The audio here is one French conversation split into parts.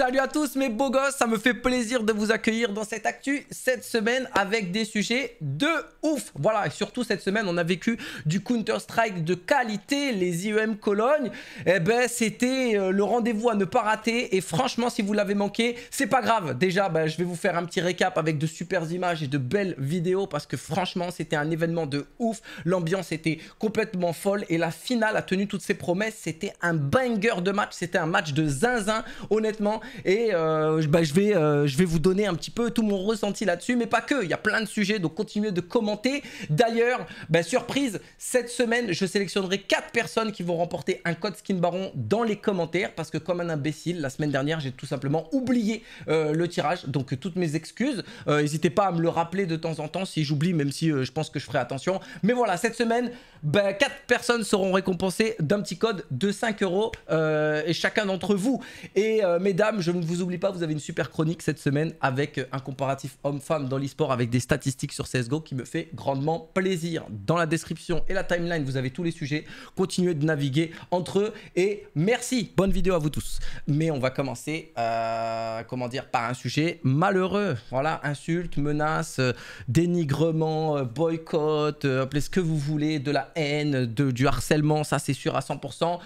Salut à tous mes beaux gosses, ça me fait plaisir de vous accueillir dans cette actu cette semaine avec des sujets de ouf. Voilà, et surtout cette semaine on a vécu du Counter-Strike de qualité, les IEM Cologne. Et eh ben c'était euh, le rendez-vous à ne pas rater et franchement si vous l'avez manqué, c'est pas grave. Déjà, ben, je vais vous faire un petit récap avec de super images et de belles vidéos parce que franchement c'était un événement de ouf. L'ambiance était complètement folle et la finale a tenu toutes ses promesses. C'était un banger de match, c'était un match de zinzin honnêtement et euh, bah, je, vais, euh, je vais vous donner un petit peu tout mon ressenti là-dessus, mais pas que. Il y a plein de sujets, donc continuez de commenter. D'ailleurs, bah, surprise, cette semaine, je sélectionnerai 4 personnes qui vont remporter un code skin baron dans les commentaires, parce que comme un imbécile, la semaine dernière, j'ai tout simplement oublié euh, le tirage. Donc, toutes mes excuses. N'hésitez pas à me le rappeler de temps en temps si j'oublie, même si je pense que je ferai attention. Mais voilà, cette semaine, 4 bah, personnes seront récompensées d'un petit code de 5 euros et chacun d'entre vous. Et mesdames, je ne vous oublie pas, vous avez une super chronique cette semaine avec euh, un comparatif homme-femme dans l'esport avec des statistiques sur CSGO qui me fait grandement plaisir. Dans la description et la timeline, vous avez tous les sujets. Continuez de naviguer entre eux et merci. Bonne vidéo à vous tous. Mais on va commencer, euh, comment dire, par un sujet malheureux. Voilà, insultes, menaces, euh, dénigrement, boycott, appelez ce que vous voulez, de la haine, de, du harcèlement, ça c'est sûr à 100%.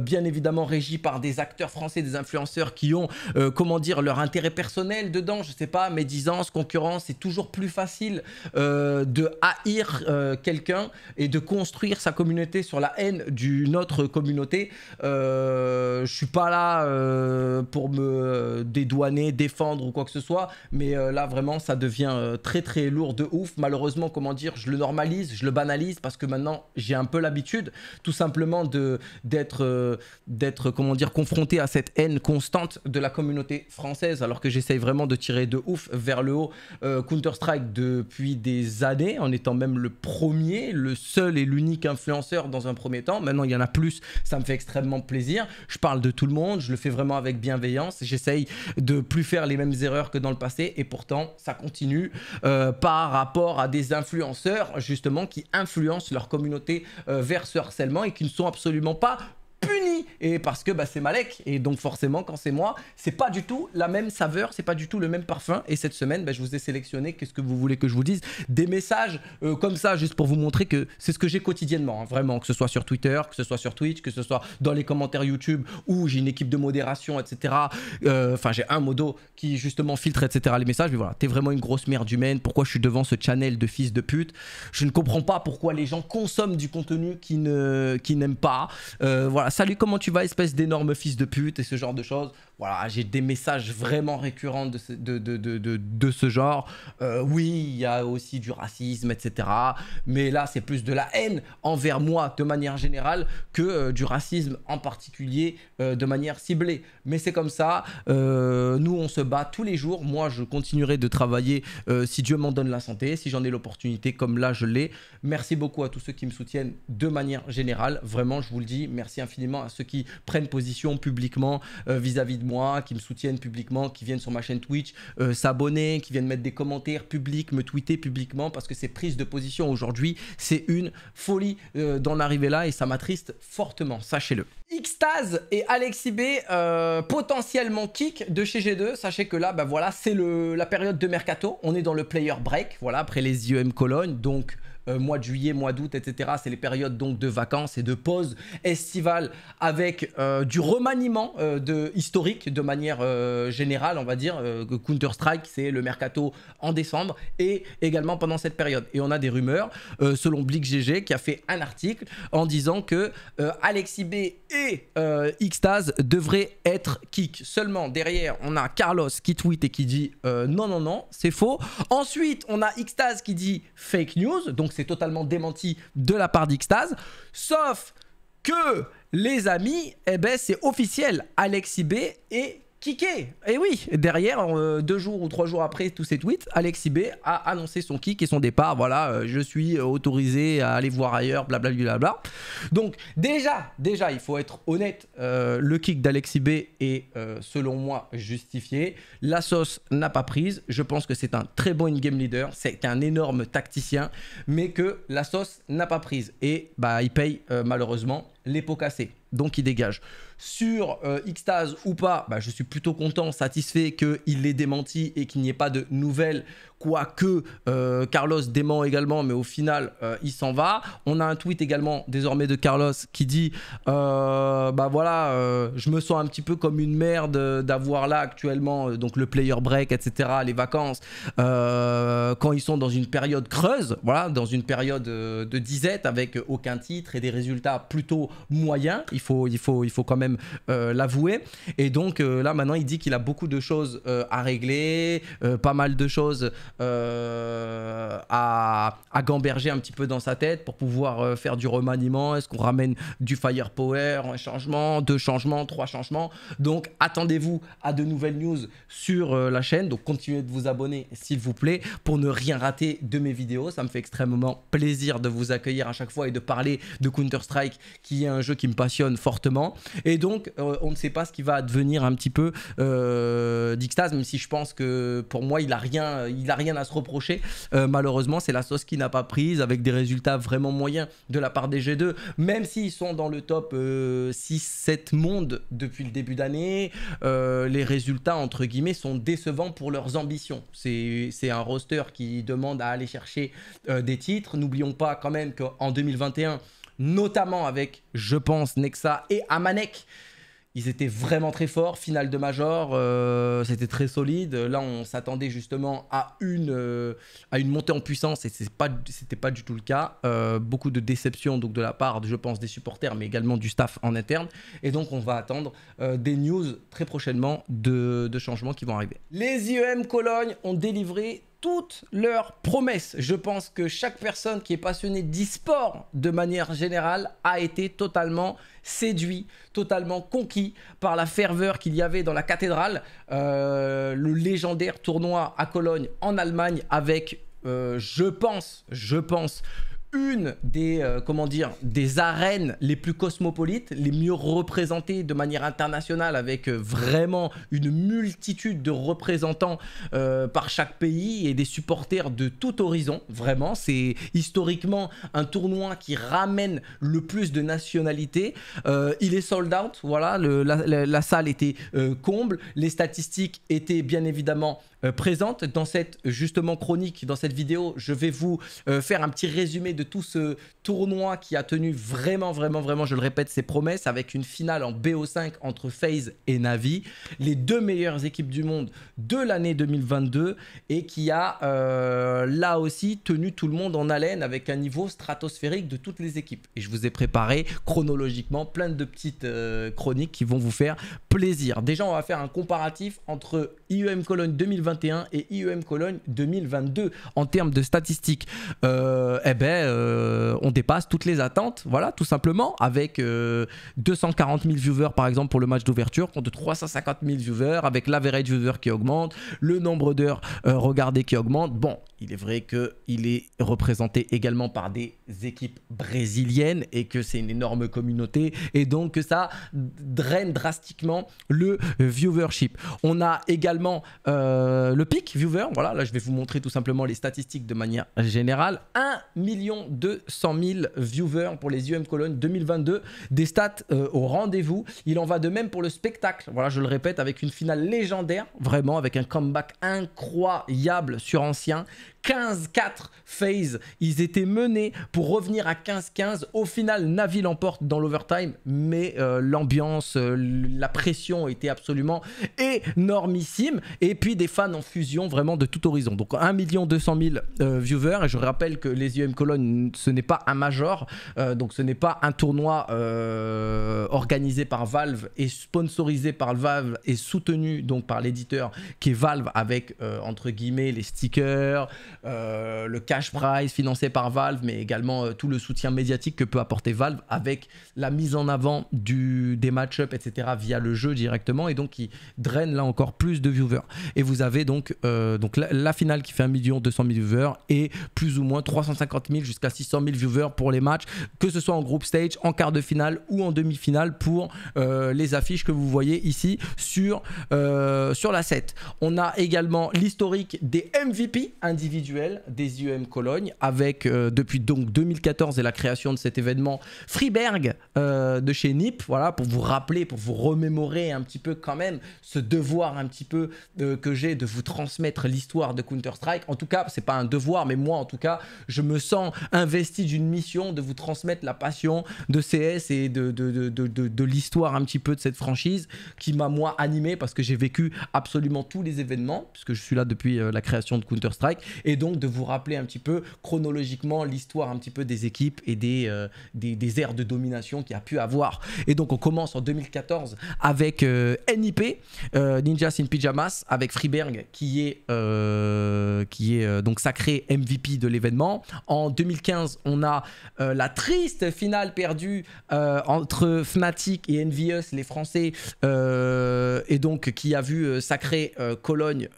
bien évidemment régi par des acteurs français, des influenceurs qui ont, euh, comment dire, leur intérêt personnel dedans, je sais pas, médisance, concurrence, c'est toujours plus facile euh, de haïr euh, quelqu'un et de construire sa communauté sur la haine d'une autre communauté. je suis pas là pour me dédouaner, défendre ou quoi que ce soit, mais là vraiment ça devient très très lourd de ouf. Malheureusement, comment dire, je le normalise, je le banalise parce que maintenant j'ai un peu l'habitude tout simplement d'être d'être comment dire confronté à cette haine constante de la communauté française, alors que j'essaye vraiment de tirer de ouf vers le haut euh, Counter-Strike depuis des années, en étant même le premier, le seul et l'unique influenceur dans un premier temps. Maintenant, il y en a plus, ça me fait extrêmement plaisir. Je parle de tout le monde, je le fais vraiment avec bienveillance, j'essaye de plus faire les mêmes erreurs que dans le passé, et pourtant, ça continue euh, par rapport à des influenceurs, justement, qui influencent leur communauté euh, vers ce harcèlement et qui ne sont absolument pas et parce que bah, c'est Malek. Et donc forcément, quand c'est moi, c'est pas du tout la même saveur, c'est pas du tout le même parfum. Et cette semaine, bah, je vous ai sélectionné, qu'est-ce que vous voulez que je vous dise Des messages euh, comme ça, juste pour vous montrer que c'est ce que j'ai quotidiennement, hein, vraiment, que ce soit sur Twitter, que ce soit sur Twitch, que ce soit dans les commentaires YouTube, où j'ai une équipe de modération, etc. Euh, enfin, j'ai un modo qui justement filtre, etc. les messages. Mais voilà, t'es vraiment une grosse merde humaine. Pourquoi je suis devant ce channel de fils de pute Je ne comprends pas pourquoi les gens consomment du contenu qu'ils n'aiment qui pas. Euh, voilà, salut, comment tu tu vas, espèce d'énorme fils de pute et ce genre de choses. Voilà, j'ai des messages vraiment récurrents de ce, de, ce genre. Euh, oui, il y a aussi du racisme, etc. Mais là, c'est plus de la haine envers moi de manière générale que euh, du racisme en particulier euh, de manière ciblée. Mais c'est comme ça. nous, on se bat tous les jours. Moi, je continuerai de travailler si Dieu m'en donne la santé, si j'en ai l'opportunité, comme là, je l'ai. Merci beaucoup à tous ceux qui me soutiennent de manière générale. Vraiment, je vous le dis, merci infiniment à ceux qui prennent position publiquement euh, vis-à-vis de moi, qui me soutiennent publiquement, qui viennent sur ma chaîne Twitch euh, s'abonner, qui viennent mettre des commentaires publics, me tweeter publiquement parce que ces prises de position aujourd'hui, c'est une folie euh, d'en arriver là et ça m'attriste fortement, sachez-le. Xtaz et Alexis B potentiellement kick de chez G2. Sachez que là, bah voilà, c'est la période de mercato. On est dans le player break, voilà, après les IEM Cologne. Donc, euh, mois de juillet, mois d'août, etc. C'est les périodes donc de vacances et de pauses estivales avec euh, du remaniement euh, de, historique de manière générale, on va dire. Counter-Strike, c'est le mercato en décembre et également pendant cette période. Et on a des rumeurs, selon Blick qui a fait un article en disant que Alexis B et Xtaz devraient être kick. Seulement derrière, on a Carlos qui tweet et qui dit non, non, non, c'est faux. Ensuite, on a Xtaz qui dit fake news, donc c'est totalement démenti de la part d'Ixtaz Sauf que, les amis, eh ben, c'est officiel. Alexis B est kické Et oui, derrière, euh, deux jours ou trois jours après tous ces tweets, alexis b a annoncé son kick et son départ. Voilà, euh, je suis autorisé à aller voir ailleurs, blablabla. Donc déjà, déjà, il faut être honnête, euh, le kick d'Alexis b est selon moi justifié. La sauce n'a pas prise. Je pense que c'est un très bon in-game leader, c'est un énorme tacticien, mais que la sauce n'a pas prise. Et bah, il paye malheureusement les pots cassés. Donc il dégage. Sur euh, Xtase ou pas, bah, je suis plutôt content, satisfait qu'il l'ait démenti et qu'il n'y ait pas de nouvelles quoique euh, Carlos dément également, mais au final, euh, il s'en va. On a un tweet également désormais de Carlos qui dit euh, Bah voilà, je me sens un petit peu comme une merde d'avoir là actuellement donc le player break, etc., les vacances, quand ils sont dans une période creuse, voilà, dans une période de disette avec aucun titre et des résultats plutôt moyens, il faut, il faut, il faut quand même l'avouer. Et donc là, maintenant, il dit qu'il a beaucoup de choses à régler, pas mal de choses euh, à, gamberger un petit peu dans sa tête pour pouvoir euh, faire du remaniement. Est-ce qu'on ramène du firepower, un changement, deux changements, trois changements Donc attendez-vous à de nouvelles news sur euh, la chaîne. Donc continuez de vous abonner s'il vous plaît pour ne rien rater de mes vidéos. Ça me fait extrêmement plaisir de vous accueillir à chaque fois et de parler de Counter-Strike qui est un jeu qui me passionne fortement. Et donc on ne sait pas ce qui va advenir un petit peu euh, même si je pense que pour moi il a rien, il rien à se reprocher. Euh, malheureusement, c'est la sauce qui n'a pas prise avec des résultats vraiment moyens de la part des G2, même s'ils sont dans le top 6-7 euh, monde depuis le début d'année. Euh, les résultats, entre guillemets, sont décevants pour leurs ambitions. C'est un roster qui demande à aller chercher des titres. N'oublions pas quand même qu'en 2021, notamment avec, je pense, Nexa et Amanek, ils étaient vraiment très forts, finale de Major, euh, c'était très solide. Là, on s'attendait justement à une, euh, à une montée en puissance et ce n'était pas, pas du tout le cas. Euh, beaucoup de déception donc, de la part, je pense, des supporters, mais également du staff en interne. Et donc, on va attendre des news très prochainement de, de changements qui vont arriver. Les IEM Cologne ont délivré toutes leurs promesses. Je pense que chaque personne qui est passionnée d'e-sport de manière générale a été totalement séduit, totalement conquis par la ferveur qu'il y avait dans la cathédrale. Euh, le légendaire tournoi à Cologne en Allemagne avec, euh, je pense, je pense, une des, euh, comment dire, des arènes les plus cosmopolites, les mieux représentées de manière internationale avec euh, vraiment une multitude de représentants euh, par chaque pays et des supporters de tout horizon. Vraiment, c'est historiquement un tournoi qui ramène le plus de nationalités. il est sold out, voilà, la, salle était comble, les statistiques étaient bien évidemment euh, présente. Dans cette justement chronique, dans cette vidéo, je vais vous euh, faire un petit résumé de tout ce tournoi qui a tenu vraiment, vraiment, vraiment, je le répète, ses promesses avec une finale en BO5 entre FaZe et Navi, les deux meilleures équipes du monde de l'année 2022 et qui a euh, là aussi tenu tout le monde en haleine avec un niveau stratosphérique de toutes les équipes. Et je vous ai préparé chronologiquement plein de petites chroniques qui vont vous faire plaisir. Déjà, on va faire un comparatif entre IEM Cologne 2022 et IEM Cologne 2022. En termes de statistiques, euh, eh ben, euh, on dépasse toutes les attentes, voilà, tout simplement, avec 240 euh, 000 viewers par exemple pour le match d'ouverture contre 350 000 viewers, avec l'average viewer qui augmente, le nombre d'heures regardées qui augmente. Bon, il est vrai qu'il est représenté également par des équipes brésiliennes et que c'est une énorme communauté et donc que ça draine drastiquement le viewership. On a également euh, le pic viewer, voilà, là je vais vous montrer tout simplement les statistiques de manière générale. 1 200 000 viewers pour les UM colonnes 2022, des stats euh, au rendez-vous. Il en va de même pour le spectacle. Voilà, je le répète, avec une finale légendaire, vraiment, avec un comeback incroyable sur ancien, 15-4 phase. Ils étaient menés pour revenir à 15-15. Au final, Navi l'emporte dans l'overtime, mais euh, l'ambiance, euh, la pression était absolument énormissime. Et puis des fans en fusion vraiment de tout horizon. Donc 1 200 000 viewers. Et je rappelle que les IEM Cologne, ce n'est pas un major. Euh, donc ce n'est pas un tournoi organisé par Valve et sponsorisé par Valve et soutenu donc par l'éditeur qui est Valve avec entre guillemets les stickers, euh, le cash prize financé par Valve, mais également euh, tout le soutien médiatique que peut apporter Valve avec la mise en avant du, des match-up, etc., via le jeu directement, et donc qui draine là encore plus de viewers. Et vous avez donc, euh, donc la, finale qui fait 1 200 000 viewers et plus ou moins 350 000 jusqu'à 600 000 viewers pour les matchs, que ce soit en group stage, en quart de finale ou en demi-finale pour les affiches que vous voyez ici sur, sur la 7. On a également l'historique des MVP individuels des IEM Cologne avec euh, depuis donc 2014 et la création de cet événement Freeberg euh, de chez NIP, voilà, pour vous rappeler, pour vous remémorer un petit peu quand même ce devoir un petit peu euh, que j'ai de vous transmettre l'histoire de Counter-Strike. En tout cas, c'est pas un devoir, mais moi en tout cas, je me sens investi d'une mission de vous transmettre la passion de CS et de, de, de, de, de l'histoire un petit peu de cette franchise qui m'a moi animé parce que j'ai vécu absolument tous les événements, puisque je suis là depuis la création de Counter-Strike. Et et donc de vous rappeler un petit peu chronologiquement l'histoire un petit peu des équipes et des, euh, aires de domination qu'il a pu avoir. Et donc on commence en 2014 avec euh, NIP, euh, Ninjas in Pyjamas, avec Freeberg qui est, qui est donc sacré MVP de l'événement. En 2015, on a la triste finale perdue entre Fnatic et Envious, les Français, et donc qui a vu sacré Cologne,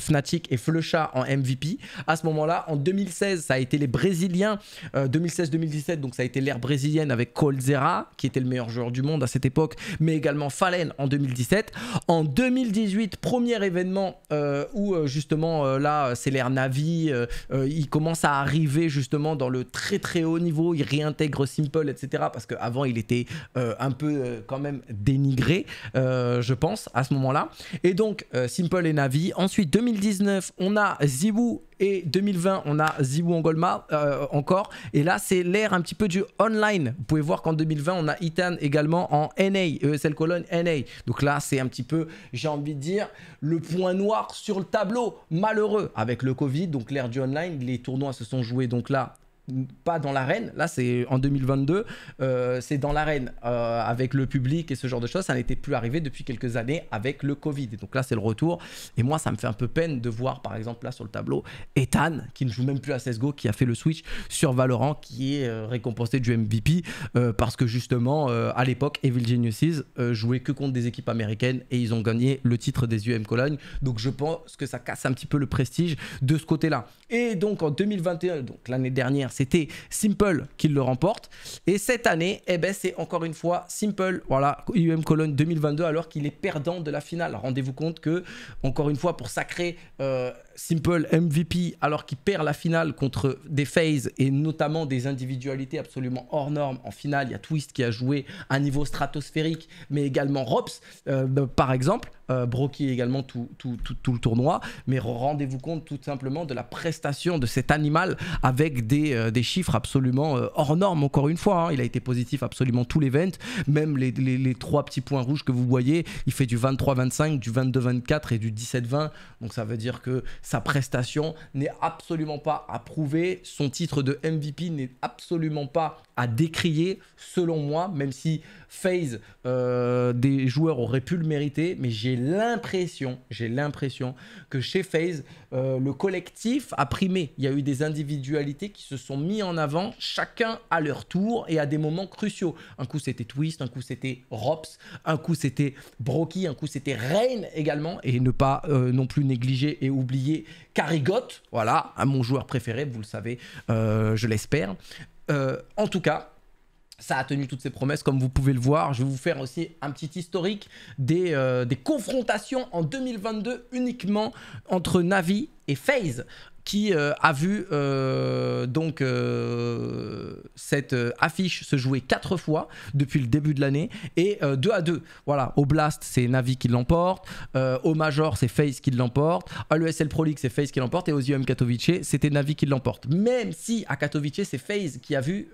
Fnatic et Flecha en MVP à ce moment-là. En 2016, ça a été les Brésiliens. 2016-2017, euh, donc ça a été l'ère brésilienne avec Colzera, qui était le meilleur joueur du monde à cette époque, mais également Fallen en 2017. En 2018, premier événement euh, où euh, justement là, c'est l'ère Navi. il commence à arriver justement dans le très très haut niveau. Il réintègre Simple, etc. Parce qu'avant, il était un peu quand même dénigré, je pense, à ce moment-là. Et donc, Simple et Navi. Ensuite, 2019, on a ZywOo et 2020, on a Zibou en euh, encore. Et là, c'est l'ère un petit peu du online. Vous pouvez voir qu'en 2020, on a Itan également en NA, ESL colonne NA. Donc là, c'est un petit peu, j'ai envie de dire, le point noir sur le tableau, malheureux, avec le Covid. Donc l'ère du online, les tournois se sont joués donc là pas dans l'arène. Là, c'est en 2022, euh, c'est dans l'arène euh, avec le public et ce genre de choses. Ça n'était plus arrivé depuis quelques années avec le Covid. Et donc là, c'est le retour. Et moi, ça me fait un peu peine de voir, par exemple, là sur le tableau, Ethan, qui ne joue même plus à CSGO, qui a fait le switch sur Valorant, qui est euh, récompensé du MVP parce que justement, à l'époque, Evil Geniuses jouait que contre des équipes américaines et ils ont gagné le titre des UM Cologne. Donc je pense que ça casse un petit peu le prestige de ce côté-là. Et donc en 2021, donc l'année dernière, c'était Simple qui le remporte. Et cette année, eh ben, c'est encore une fois Simple, voilà, IUM Cologne 2022, alors qu'il est perdant de la finale. Rendez-vous compte que, encore une fois, pour sacrer euh, Simple MVP, alors qu'il perd la finale contre des phases et notamment des individualités absolument hors normes. En finale, il y a Twist qui a joué à un niveau stratosphérique, mais également Rops, euh, bah, par exemple euh, également tout, le tournoi. Mais rendez-vous compte tout simplement de la prestation de cet animal avec des, euh, chiffres absolument euh, hors normes, encore une fois. Hein. Il a été positif absolument tout l'event, même les, trois petits points rouges que vous voyez, il fait du 23-25, du 22-24 et du 17-20. Donc ça veut dire que sa prestation n'est absolument pas à prouver, son titre de MVP n'est absolument pas à décrier, selon moi, même si phase euh, des joueurs aurait pu le mériter, mais j'ai j'ai l'impression, j'ai l'impression que chez FaZe, euh, le collectif a primé. Il y a eu des individualités qui se sont mis en avant, chacun à leur tour et à des moments cruciaux. Un coup c'était Twist, un coup c'était Rops, un coup c'était Brocky, un coup c'était Rain également. Et ne pas euh, non plus négliger et oublier Carigot. voilà, à mon joueur préféré, vous le savez, euh, je l'espère. en tout cas, ça a tenu toutes ses promesses, comme vous pouvez le voir. Je vais vous faire aussi un petit historique des, euh, confrontations en 2022 uniquement entre Navi et FaZe qui euh, a vu euh, donc euh, cette affiche se jouer quatre fois depuis le début de l'année et 2 à 2. Voilà, au Blast, c'est Navi qui l'emporte, au Major, c'est FaZe qui l'emporte, à l'ESL Pro League, c'est FaZe qui l'emporte et aux IEM Katowice, c'était Navi qui l'emporte. Même si à Katowice, c'est FaZe qui a vu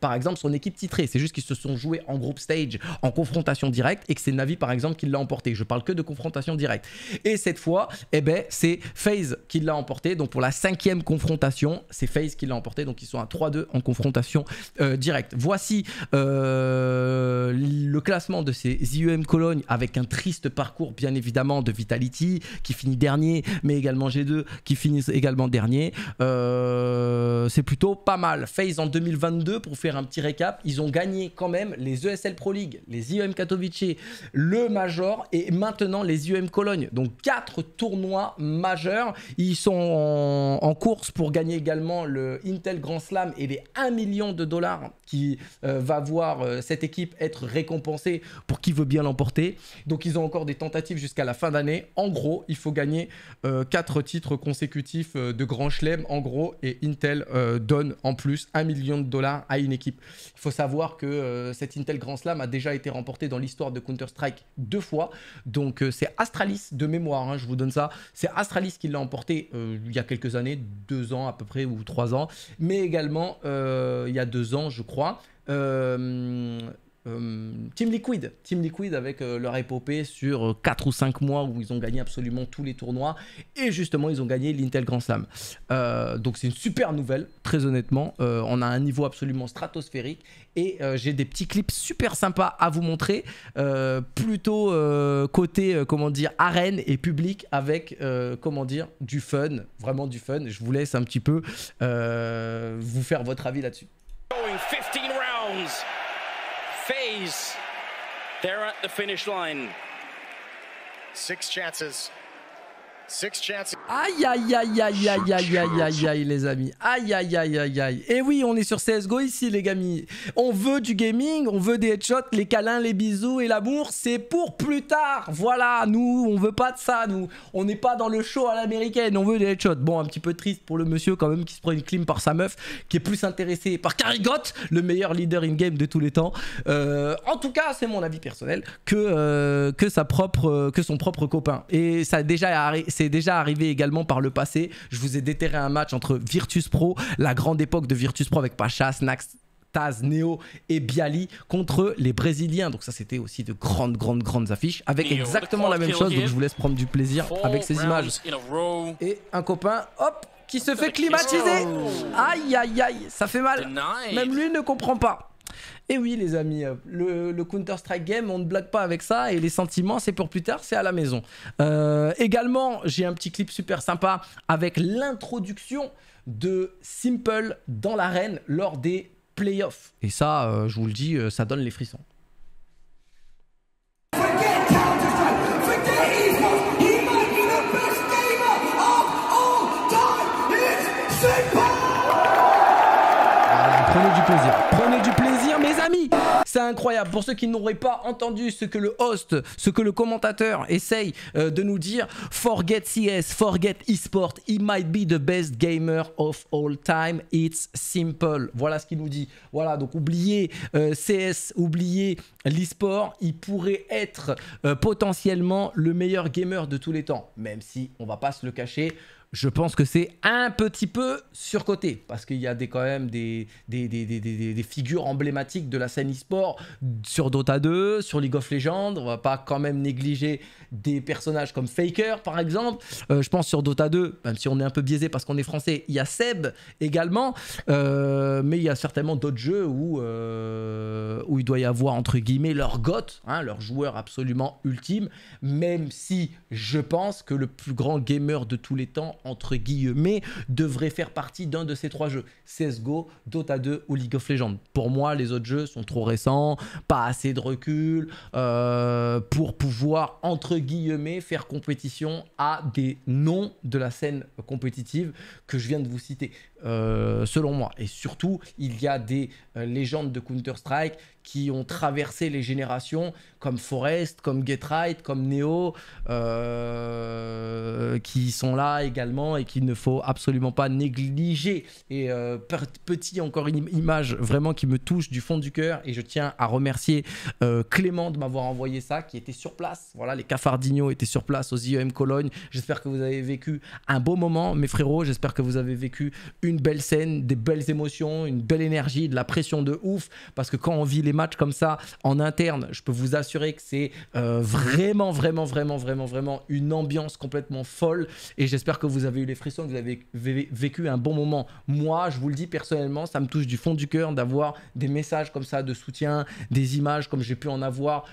par exemple son équipe titrée, c'est juste qu'ils se sont joués en group stage, en confrontation directe et que c'est Navi par exemple qui l'a emporté. Je parle que de confrontation directe. Et cette fois, eh ben, c'est FaZe qui l'a emporté donc pour la cinquième confrontation. C'est FaZe qui l'a emporté, donc ils sont à 3-2 en confrontation euh, directe. Voici euh, le classement de ces IEM Cologne avec un triste parcours, bien évidemment, de Vitality qui finit dernier, mais également G2 qui finit également dernier. Euh, c'est plutôt pas mal. FaZe en 2022, pour faire un petit récap, ils ont gagné quand même les ESL Pro League, les IEM Katowice, le Major et maintenant les IEM Cologne. Donc quatre tournois majeurs. Ils sont en en, course pour gagner également le Intel Grand Slam et les 1 million de dollars qui euh, va voir euh, cette équipe être récompensée pour qui veut bien l'emporter. Donc ils ont encore des tentatives jusqu'à la fin d'année. En gros, il faut gagner 4 euh, titres consécutifs de Grand Chelem en gros et Intel donne en plus 1 million de dollars à une équipe. Il faut savoir que cet Intel Grand Slam a déjà été remporté dans l'histoire de Counter-Strike deux fois. Donc c'est Astralis de mémoire, hein, je vous donne ça. C'est Astralis qui l'a emporté il y a quelques années, deux ans à peu près ou trois ans, mais également euh, il y a deux ans, je crois. Euh, euh, Team Liquid, Team Liquid avec euh, leur épopée sur 4 euh, ou 5 mois où ils ont gagné absolument tous les tournois et justement ils ont gagné l'Intel Grand Slam. donc c'est une super nouvelle, très honnêtement. on a un niveau absolument stratosphérique et j'ai des petits clips super sympas à vous montrer, plutôt côté comment dire arène et public avec comment dire du fun, vraiment du fun. Je vous laisse un petit peu vous faire votre avis là-dessus. phase. They're at the finish line. Six chances Aïe, aïe, aïe, aïe, aïe, aïe, aïe, aïe, les amis. Aïe, aïe, aïe, aïe, aïe. Et eh oui, on est sur CSGO ici, les gamins. On veut du gaming, on veut des headshots, les câlins, les bisous et l'amour. C'est pour plus tard. Voilà, nous, on veut pas de ça, nous. On n'est pas dans le show à l'américaine, on veut des headshots. Bon, un petit peu triste pour le monsieur quand même qui se prend une clim par sa meuf, qui est plus intéressé par Carigotte, le meilleur leader in-game de tous les temps. Euh, en tout cas, c'est mon avis personnel, que, euh, que, sa propre, que son propre copain. Et ça a déjà arrêté c'est déjà arrivé également par le passé. Je vous ai déterré un match entre Virtus Pro, la grande époque de Virtus Pro avec Pachas, Nax, Taz, Neo et Bialy contre les Brésiliens. Donc ça, c'était aussi de grandes, grandes, grandes affiches avec exactement la même chose. Donc je vous laisse prendre du plaisir avec ces images. Et un copain, hop, qui se fait climatiser. Aïe, aïe, aïe, ça fait mal. Même lui ne comprend pas. Et eh oui, les amis, euh, le, Counter-Strike Game, on ne blague pas avec ça. Et les sentiments, c'est pour plus tard, c'est à la maison. Euh, également, j'ai un petit clip super sympa avec l'introduction de Simple dans l'arène lors des playoffs. Et ça, euh, je vous le dis, ça donne les frissons. C'est incroyable. Pour ceux qui n'auraient pas entendu ce que le host, ce que le commentateur essaye euh, de nous dire, forget CS, forget eSport, he might be the best gamer of all time. It's simple. Voilà ce qu'il nous dit. Voilà, donc oubliez euh, CS, oubliez l'eSport. Il pourrait être euh, potentiellement le meilleur gamer de tous les temps, même si on va pas se le cacher je pense que c'est un petit peu surcoté parce qu'il y a des, quand même des, des, des, des, figures emblématiques de la scène e-sport sur Dota 2, sur League of Legends. On va pas quand même négliger des personnages comme Faker par exemple. Euh, je pense sur Dota 2, même si on est un peu biaisé parce qu'on est français, il y a Seb également, euh, mais il y a certainement d'autres jeux où, euh, où il doit y avoir entre guillemets leur goth, hein, leur joueur absolument ultime, même si je pense que le plus grand gamer de tous les temps entre guillemets, devrait faire partie d'un de ces trois jeux CSGO, Dota 2 ou League of Legends. Pour moi, les autres jeux sont trop récents, pas assez de recul euh, pour pouvoir, entre guillemets, faire compétition à des noms de la scène compétitive que je viens de vous citer. Euh, selon moi. Et surtout, il y a des euh, légendes de Counter-Strike qui ont traversé les générations, comme Forest, comme Get comme Neo, euh, qui sont là également et qu'il ne faut absolument pas négliger. Et petit, encore une image vraiment qui me touche du fond du cœur, et je tiens à remercier Clément de m'avoir envoyé ça, qui était sur place. Voilà, les Cafardignos étaient sur place aux IEM Cologne. J'espère que vous avez vécu un beau moment, mes frérots. J'espère que vous avez vécu une une belle scène, des belles émotions, une belle énergie, de la pression de ouf. Parce que quand on vit les matchs comme ça en interne, je peux vous assurer que c'est vraiment, vraiment, vraiment, vraiment, vraiment une ambiance complètement folle. Et j'espère que vous avez eu les frissons, que vous avez vécu un bon moment. Moi, je vous le dis personnellement, ça me touche du fond du cœur d'avoir des messages comme ça de soutien, des images comme j'ai pu en avoir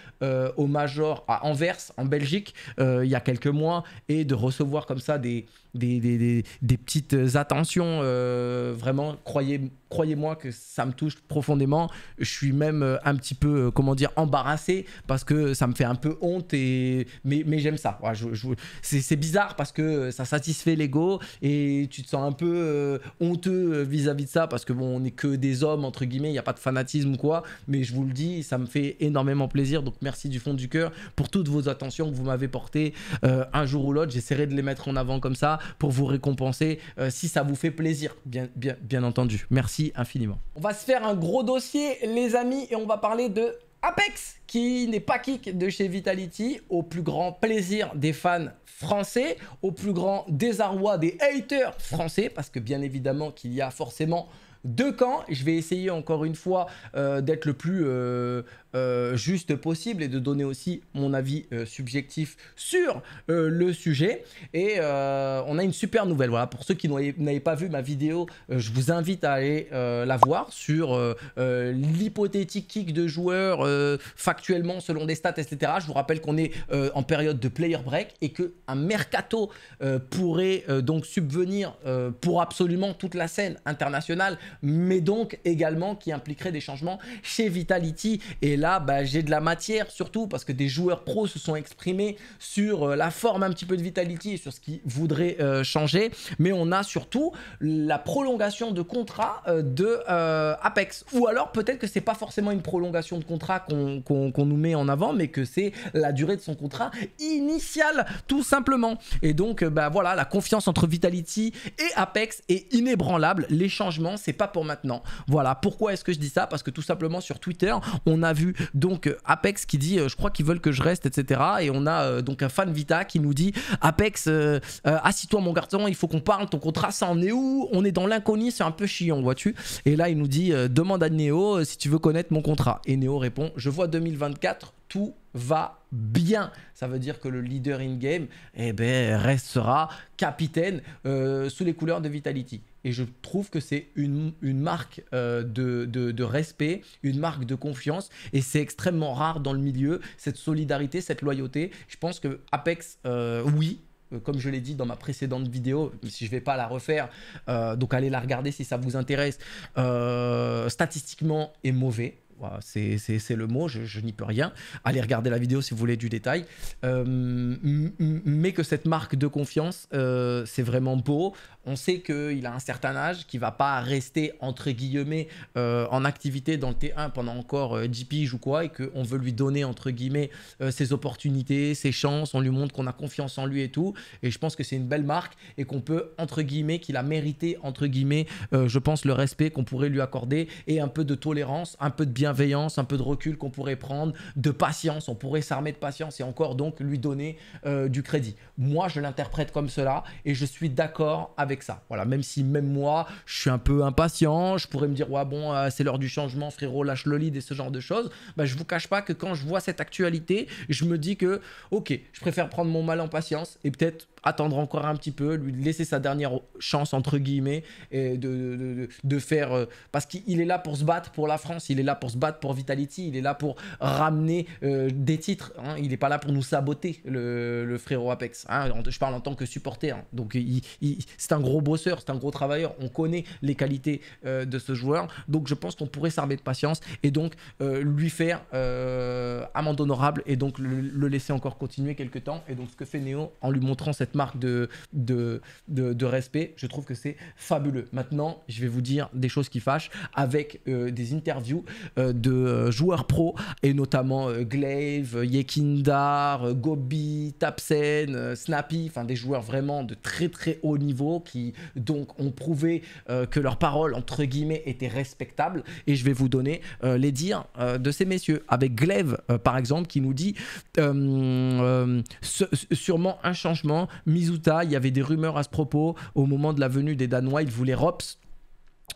au Major à Anvers, en Belgique, il y a quelques mois, et de recevoir comme ça des, des, des, des, des petites attentions euh, vraiment, croyez croyez-moi que ça me touche profondément. Je suis même euh, un petit peu, euh, comment dire, embarrassé parce que ça me fait un peu honte et mais, j'aime ça. c'est bizarre parce que ça satisfait l'ego et tu te sens un peu euh, honteux vis-à-vis de ça parce que bon, on n'est que des hommes entre guillemets, il n'y a pas de fanatisme ou quoi. Mais je vous le dis, ça me fait énormément plaisir. Donc merci du fond du cœur pour toutes vos attentions que vous m'avez portées un jour ou l'autre. J'essaierai de les mettre en avant comme ça pour vous récompenser si ça vous fait plaisir, bien entendu. Merci infiniment. On va se faire un gros dossier, les amis, et on va parler de Apex, qui n'est pas kick de chez Vitality, au plus grand plaisir des fans français, au plus grand désarroi des haters français, parce que bien évidemment qu'il y a forcément deux camps. Je vais essayer encore une fois euh, d'être le plus euh, euh, juste possible et de donner aussi mon avis subjectif sur le sujet. Et on a une super nouvelle. Voilà, pour ceux qui n'avaient pas vu ma vidéo, je vous invite à aller la voir sur l'hypothétique kick de joueurs factuellement selon des stats, etc. Je vous rappelle qu'on est en période de player break et que un mercato pourrait donc subvenir pour absolument toute la scène internationale mais donc également qui impliquerait des changements chez Vitality. Et là, bah, j'ai de la matière surtout parce que des joueurs pros se sont exprimés sur euh, la forme un petit peu de Vitality et sur ce qu'ils voudraient euh, changer. Mais on a surtout la prolongation de contrat euh, de Apex. Ou alors peut-être que c'est pas forcément une prolongation de contrat qu'on nous met en avant, mais que c'est la durée de son contrat initial, tout simplement. Et donc, bah, voilà, la confiance entre Vitality et Apex est inébranlable. Les changements, c'est pas pour maintenant. Voilà, pourquoi est-ce que je dis ça Parce que tout simplement sur Twitter, on a vu donc euh, Apex qui dit euh, je crois qu'ils veulent que je reste, etc. Et on a euh, donc un fan Vita qui nous dit Apex, assis-toi mon garçon, il faut qu'on parle, ton contrat ça en est où On est dans l'inconnu, c'est un peu chiant, vois-tu Et là il nous dit demande à Neo si tu veux connaître mon contrat. Et Neo répond je vois 2024, tout va bien. Ça veut dire que le leader in-game et eh ben, restera capitaine sous les couleurs de Vitality. Et je trouve que c'est une, une, marque euh, de, de, respect, une marque de confiance. Et c'est extrêmement rare dans le milieu, cette solidarité, cette loyauté. Je pense que Apex, euh, oui, euh, comme je l'ai dit dans ma précédente vidéo, si je ne vais pas la refaire, donc allez la regarder si ça vous intéresse, statistiquement est mauvais. C'est le mot, je, n'y peux rien. Allez regarder la vidéo si vous voulez du détail. Euh, mais que cette marque de confiance, euh, c'est vraiment beau. On sait qu'il a un certain âge, qu'il va pas rester, entre guillemets, euh, en activité dans le T1 pendant encore 10 piges ou quoi, et qu'on veut lui donner, entre guillemets, ses opportunités, ses chances. On lui montre qu'on a confiance en lui et tout. Et je pense que c'est une belle marque et qu'on peut, entre guillemets, qu'il a mérité, entre guillemets, je pense, le respect qu'on pourrait lui accorder et un peu de tolérance, un peu de bien un peu de recul qu'on pourrait prendre, de patience, on pourrait s'armer de patience et encore donc lui donner euh, du crédit. Moi, je l'interprète comme cela et je suis d'accord avec ça. Voilà, même si même moi, je suis un peu impatient, je pourrais me dire, ouais, bon, euh, c'est l'heure du changement, frérot, lâche le lead et ce genre de choses. Bah, je vous cache pas que quand je vois cette actualité, je me dis que, ok, je préfère prendre mon mal en patience et peut-être attendre encore un petit peu, lui laisser sa dernière chance entre guillemets et de, faire euh, parce qu'il est là pour se battre pour la France, il est là pour se battre pour Vitality, il est là pour ramener euh, des titres. Hein. Il n'est pas là pour nous saboter, le, frérot Apex. Hein. Je parle en tant que supporter. Hein. Donc c'est un gros bosseur, c'est un gros travailleur. On connaît les qualités euh, de ce joueur. Donc je pense qu'on pourrait s'armer de patience et donc euh, lui faire amende honorable et donc le, laisser encore continuer quelques temps. Et donc ce que fait Néo en lui montrant cette marque de respect, je trouve que c'est fabuleux. Maintenant, je vais vous dire des choses qui fâchent avec des interviews de euh, joueurs pro et notamment euh, Glaive, euh, Yekindar, Gobi, Tapsen, Snappy, enfin des joueurs vraiment de très très haut niveau qui donc ont prouvé que leurs paroles entre guillemets étaient respectables et je vais vous donner les dires de ces messieurs avec Glaive par exemple qui nous dit sûrement un changement Mizuta, il y avait des rumeurs à ce propos au moment de la venue des Danois, ils voulait Rops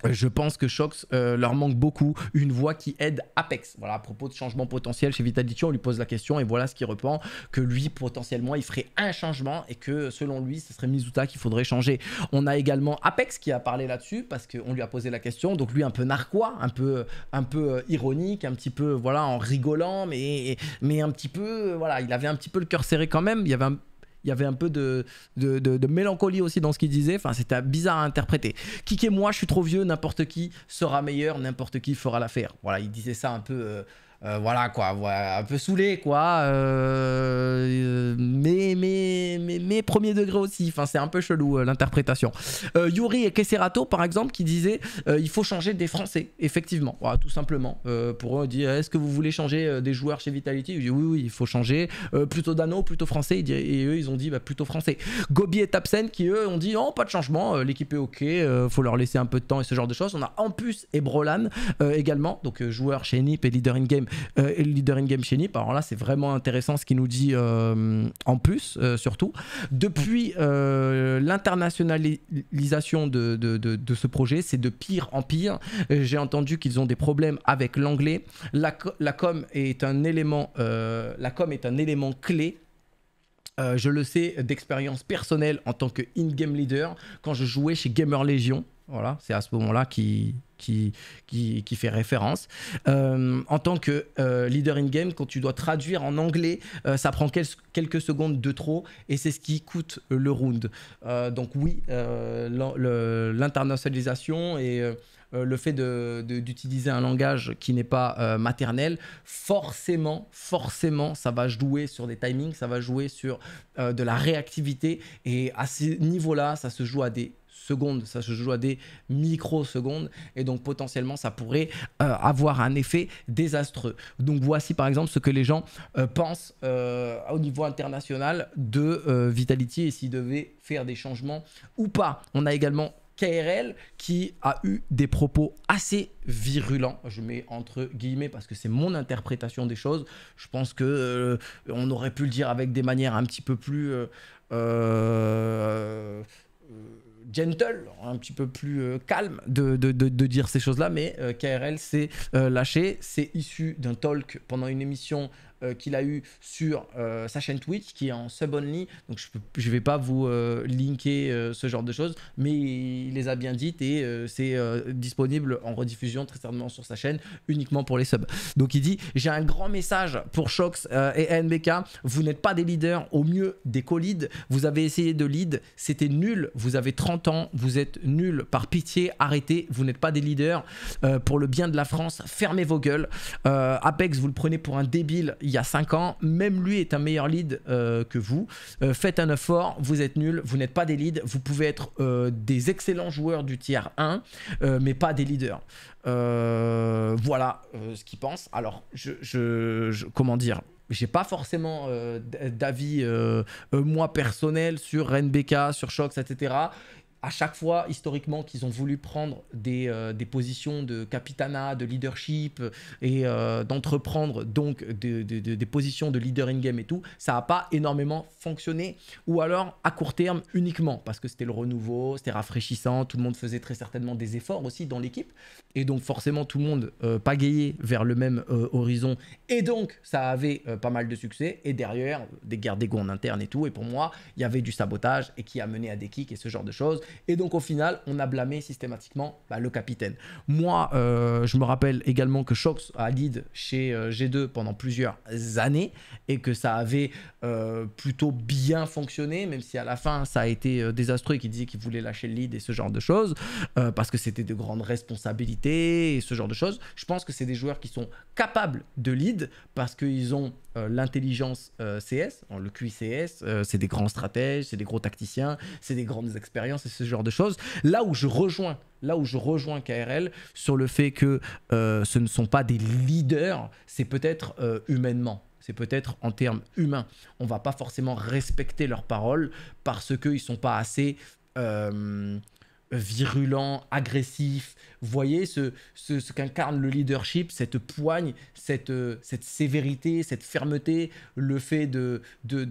je pense que Shox euh, leur manque beaucoup une voix qui aide Apex. Voilà, à propos de changement potentiel chez Vitality, on lui pose la question et voilà ce qu'il reprend que lui potentiellement il ferait un changement et que selon lui ce serait Mizuta qu'il faudrait changer. On a également Apex qui a parlé là-dessus parce qu'on lui a posé la question, donc lui un peu narquois, un peu, un peu euh, ironique, un petit peu voilà en rigolant, mais, mais un petit peu voilà, il avait un petit peu le cœur serré quand même. Il y avait un il y avait un peu de, de, mélancolie aussi dans ce qu'il disait. Enfin, c'était bizarre à interpréter. qui et moi, je suis trop vieux, n'importe qui sera meilleur, n'importe qui fera l'affaire. Voilà, il disait ça un peu. Euh, euh, voilà quoi, un peu saoulé quoi, euh, mais, mais, mais, mais, premier degré aussi, enfin, c'est un peu chelou euh, l'interprétation. Yuri et Kesserato par exemple qui disaient il faut changer des Français, effectivement, tout simplement. pour eux, dire est-ce que vous voulez changer des joueurs chez Vitality Ils disent oui, oui, il faut changer, plutôt Dano, plutôt français, et eux ils ont dit bah, plutôt français. Gobi et Tapsen qui eux ont dit non, oh, pas de changement, l'équipe est ok, faut leur laisser un peu de temps et ce genre de choses. On a Ampus et Brolan également, donc joueurs chez NIP et leader in game euh, leader in Game chez Nip. Alors là, c'est vraiment intéressant ce qu'il nous dit euh, en plus, euh, surtout. Depuis l'internationalisation de, ce projet, c'est de pire en pire. J'ai entendu qu'ils ont des problèmes avec l'anglais. La, com est un élément, la com est un élément clé je le sais d'expérience personnelle en tant que in-game leader quand je jouais chez Gamer Legion. Voilà, c'est à ce moment-là qui qui, qui, qui, fait référence. Euh, en tant que euh, leader in-game, quand tu dois traduire en anglais, euh, ça prend quelques secondes de trop et c'est ce qui coûte le round. donc oui, l'internationalisation et le fait d'utiliser de, un langage qui n'est pas maternel, forcément, forcément, ça va jouer sur des timings, ça va jouer sur de la réactivité et à ces niveaux-là, ça se joue à des secondes, ça se joue à des microsecondes, et donc potentiellement ça pourrait euh, avoir un effet désastreux. Donc voici par exemple ce que les gens euh, pensent euh, au niveau international de Vitality et s'ils devaient faire des changements ou pas. On a également KRL qui a eu des propos assez virulents, je mets entre guillemets parce que c'est mon interprétation des choses. Je pense que on aurait pu le dire avec des manières un petit peu plus gentle, un petit peu plus euh, calme de, de, de, dire ces choses-là, mais euh, KRL s'est euh, lâché, c'est issu d'un talk pendant une émission euh, qu'il a eu sur euh, sa chaîne Twitch qui est en sub-only. Donc je ne vais pas vous euh, linker ce genre de choses, mais il les a bien dites et c'est disponible en rediffusion très certainement sur sa chaîne uniquement pour les subs. Donc il dit J'ai un grand message pour Shox et NBK. Vous n'êtes pas des leaders, au mieux des co-leads. Vous avez essayé de lead, c'était nul. Vous avez 30 ans, vous êtes nul. Par pitié, arrêtez. Vous n'êtes pas des leaders. pour le bien de la France, fermez vos gueules. Apex, vous le prenez pour un débile il y a 5 ans. Même lui est un meilleur lead euh, que vous. Euh, faites un effort, vous êtes nul, vous n'êtes pas des leads. Vous pouvez être euh, des excellents joueurs du tiers 1, mais pas des leaders. voilà ce qu'il pense. Alors, je, je, je comment dire j'ai pas forcément d'avis moi personnel sur NBK, sur Shox, etc à chaque fois, historiquement, qu'ils ont voulu prendre des, euh, des, positions de capitana, de leadership et euh, d'entreprendre donc des positions de leader in-game et tout, ça n'a pas énormément fonctionné. Ou alors à court terme uniquement, parce que c'était le renouveau, c'était rafraîchissant, tout le monde faisait très certainement des efforts aussi dans l'équipe. Et donc forcément, tout le monde euh, pagayait vers le même horizon. Et donc, ça avait pas mal de succès. Et derrière, des guerres d'ego en interne et tout. Et pour moi, il y avait du sabotage et qui a mené à des kicks et ce genre de choses. Et donc au final, on a blâmé systématiquement bah, le capitaine. Moi, euh, je me rappelle également que Shox a lead chez euh, G2 pendant plusieurs années et que ça avait euh, plutôt bien fonctionné, même si à la fin ça a été désastreux et qu'il disait qu'il voulait lâcher le lead et ce genre de choses, parce que c'était de grandes responsabilités et ce genre de choses. Je pense que c'est des joueurs qui sont capables de lead parce qu'ils ont euh, l'intelligence euh, CS, le QICS, euh, c'est des grands stratèges, c'est des gros tacticiens, c'est des grandes expériences et ce genre de choses. Là où je rejoins, là où je rejoins KRL sur le fait que ce ne sont pas des leaders, c'est peut-être humainement. C'est peut-être en termes humains. On va pas forcément respecter leurs paroles parce qu'ils ne sont pas assez virulent, agressif. Vous voyez ce, ce, qu'incarne le leadership, cette poigne, cette, euh, cette sévérité, cette fermeté, le fait de, de,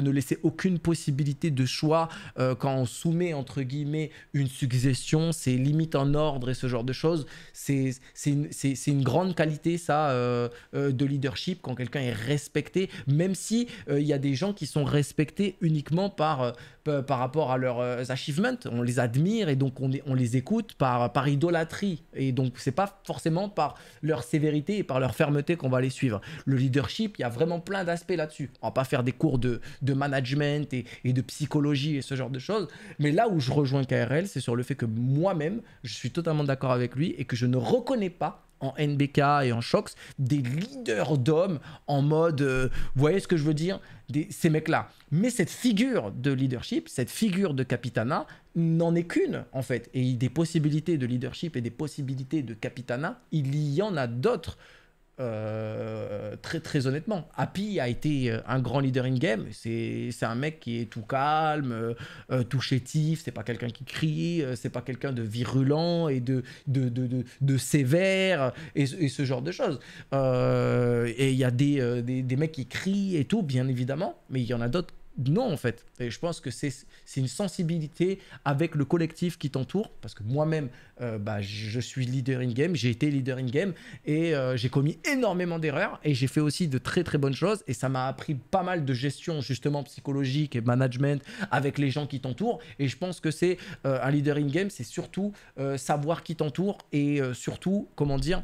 ne laisser aucune possibilité de choix euh, quand on soumet, entre guillemets, une suggestion, ses limites en ordre et ce genre de choses. C'est une, une grande qualité, ça, euh, de leadership, quand quelqu'un est respecté, même si il y a des gens qui sont respectés uniquement par, par rapport à leurs achievements. On les admire et donc on, les écoute par, par idolâtrie. Et donc c'est pas forcément par leur sévérité et par leur fermeté qu'on va les suivre. Le leadership, il y a vraiment plein d'aspects là-dessus. On va pas faire des cours de, management et, de psychologie et ce genre de choses. Mais là où je rejoins KRL, c'est sur le fait que moi-même, je suis totalement d'accord avec lui et que je ne reconnais pas en NBK et en Shox des leaders d'hommes en mode, euh, vous voyez ce que je veux dire, des, ces mecs-là. Mais cette figure de leadership, cette figure de capitana, n'en est qu'une en fait. Et des possibilités de leadership et des possibilités de capitana, il y en a d'autres. Euh, très très honnêtement, Happy a été euh, un grand leader in game. C'est un mec qui est tout calme, euh, tout chétif. C'est pas quelqu'un qui crie, c'est pas quelqu'un de virulent et de de, de, sévère et, ce genre de choses. et il y a des, des mecs qui crient et tout, bien évidemment, mais il y en a d'autres non en fait. Et je pense que c'est une sensibilité avec le collectif qui t'entoure, parce que moi-même, euh, bah, je suis leader in game, j'ai été leader in game, et euh, j'ai commis énormément d'erreurs, et j'ai fait aussi de très très bonnes choses, et ça m'a appris pas mal de gestion justement psychologique et management avec les gens qui t'entourent, et je pense que c'est euh, un leader in game, c'est surtout savoir qui t'entoure, et surtout, comment dire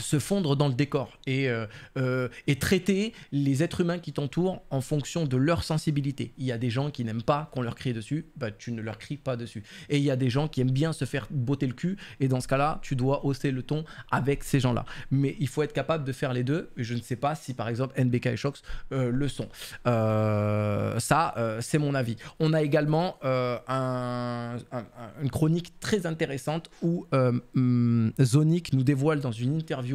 se fondre dans le décor et, euh, euh, et traiter les êtres humains qui t'entourent en fonction de leur sensibilité. Il y a des gens qui n'aiment pas qu'on leur crie dessus, bah, tu ne leur cries pas dessus. Et il y a des gens qui aiment bien se faire botter le cul, et dans ce cas-là, tu dois hausser le ton avec ces gens-là. Mais il faut être capable de faire les deux, et je ne sais pas si par exemple NBK et Shox euh, le sont. ça, c'est mon avis. On a également une chronique très intéressante où hmm, Zonic nous dévoile dans une interview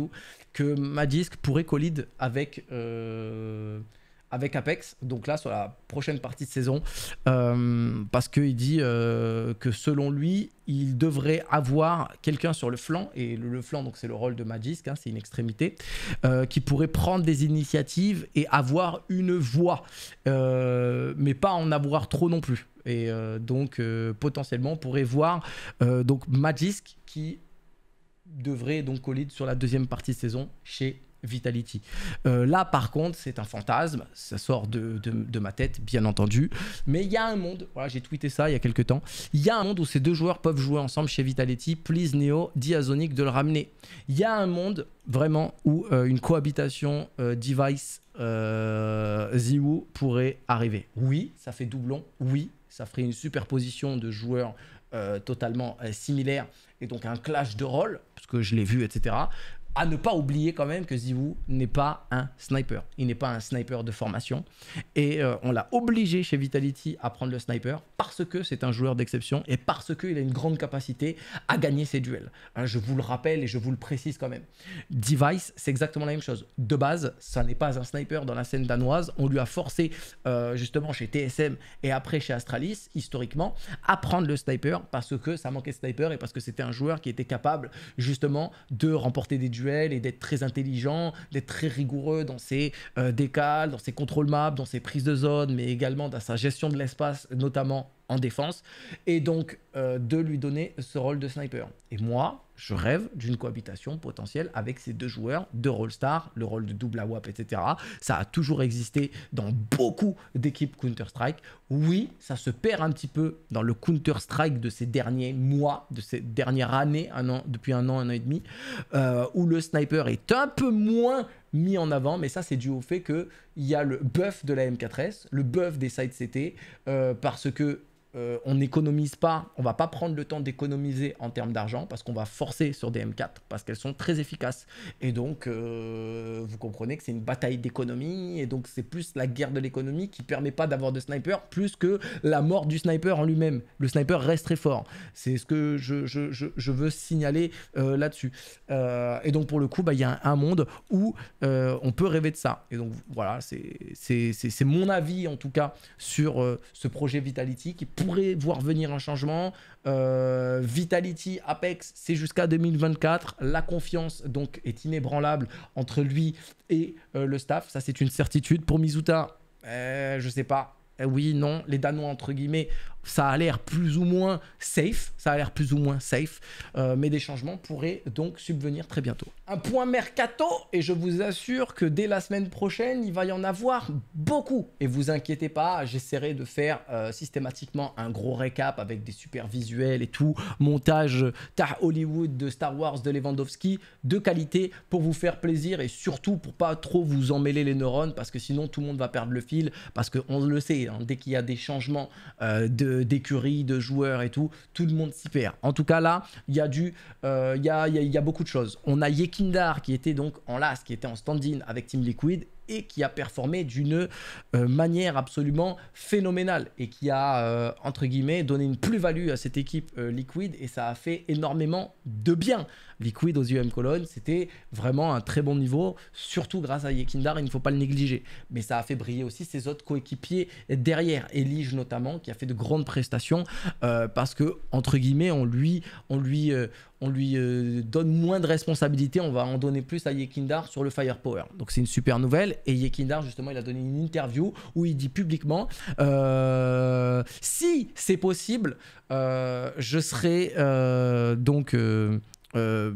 que Magisk pourrait collider avec euh, avec Apex, donc là sur la prochaine partie de saison, euh, parce qu'il dit euh, que selon lui, il devrait avoir quelqu'un sur le flanc, et le, flanc, donc c'est le rôle de Magisk, hein, c'est une extrémité, qui pourrait prendre des initiatives et avoir une voix, mais pas en avoir trop non plus. Et donc potentiellement, on pourrait voir donc Magisk qui devrait donc coller sur la deuxième partie de saison chez Vitality. Euh, là, par contre, c'est un fantasme, ça sort de, ma tête, bien entendu. Mais il y a un monde, voilà, j'ai tweeté ça il y a quelques temps, il y a un monde où ces deux joueurs peuvent jouer ensemble chez Vitality. Please, Neo, Diazonic de le ramener. Il y a un monde, vraiment, où euh, une cohabitation euh, Device Ziwu pourrait arriver. Oui, ça fait doublon, oui, ça ferait une superposition de joueurs totalement similaires et donc un clash de rôle, parce que je l'ai vu, etc à ne pas oublier quand même que Zivou n'est pas un sniper. Il n'est pas un sniper de formation. Et euh, on l'a obligé chez Vitality à prendre le sniper parce que c'est un joueur d'exception et parce qu'il a une grande capacité à gagner ses duels. Hein, je vous le rappelle et je vous le précise quand même. Device, c'est exactement la même chose. De base, ça n'est pas un sniper dans la scène danoise. On lui a forcé euh, justement chez TSM et après chez Astralis, historiquement, à prendre le sniper parce que ça manquait de sniper et parce que c'était un joueur qui était capable justement de remporter des duels et d'être très intelligent, d'être très rigoureux dans ses euh, décales, dans ses contrôles maps, dans ses prises de zone, mais également dans sa gestion de l'espace, notamment en défense, et donc euh, de lui donner ce rôle de sniper. Et moi, je rêve d'une cohabitation potentielle avec ces deux joueurs, deux roll stars, le rôle de double AWP, etc. Ça a toujours existé dans beaucoup d'équipes Counter-Strike. Oui, ça se perd un petit peu dans le Counter-Strike de ces derniers mois, de ces dernières années, un an, depuis un an, un an et demi, euh, où le sniper est un peu moins mis en avant, mais ça c'est dû au fait qu'il y a le buff de la M4S, le buff des side CT, euh, parce que euh, on n'économise pas, on va pas prendre le temps d'économiser en termes d'argent parce qu'on va forcer sur des M4 parce qu'elles sont très efficaces. Et donc, euh, vous comprenez que c'est une bataille d'économie et donc c'est plus la guerre de l'économie qui permet pas d'avoir de sniper plus que la mort du sniper en lui-même. Le sniper reste très fort. C'est ce que je, veux signaler euh, là-dessus. et donc, pour le coup, bah, il y a un, monde où on peut rêver de ça. Et donc, voilà, c'est mon avis en tout cas sur ce projet Vitality qui pourrait voir venir un changement. Euh, Vitality, Apex, c'est jusqu'à 2024. La confiance donc est inébranlable entre lui et euh, le staff. Ça, c'est une certitude. Pour Mizuta, euh, je sais pas. oui, non. Les Danois, entre guillemets, ça a l'air plus ou moins safe, ça a l'air plus ou moins safe, euh, mais des changements pourraient donc subvenir très bientôt. Un point mercato, et je vous assure que dès la semaine prochaine, il va y en avoir beaucoup. Et vous inquiétez pas, j'essaierai de faire euh, systématiquement un gros récap avec des super visuels et tout, montage euh, Tah Hollywood de Star Wars de Lewandowski, de qualité pour vous faire plaisir et surtout pour pas trop vous emmêler les neurones parce que sinon tout le monde va perdre le fil, parce qu'on le sait, hein, dès qu'il y a des changements de d'écurie de, joueurs et tout, tout le monde s'y perd. En tout cas là, il y, a du, euh, y, a, beaucoup de choses. On a Yekindar qui était donc en LAS, qui était en stand-in avec Team Liquid et qui a performé d'une euh, manière absolument phénoménale et qui a, euh, entre guillemets, donné une plus-value à cette équipe euh, Liquid et ça a fait énormément de bien Liquid aux UM Cologne, c'était vraiment un très bon niveau, surtout grâce à Yekindar, il ne faut pas le négliger. Mais ça a fait briller aussi ses autres coéquipiers derrière, Elige notamment, qui a fait de grandes prestations, euh, parce que, entre guillemets, on lui, on lui, euh, on lui euh, donne moins de responsabilités, on va en donner plus à Yekindar sur le firepower. Donc c'est une super nouvelle. Et Yekindar, justement, il a donné une interview où il dit publiquement, si c'est possible, je serai donc euh,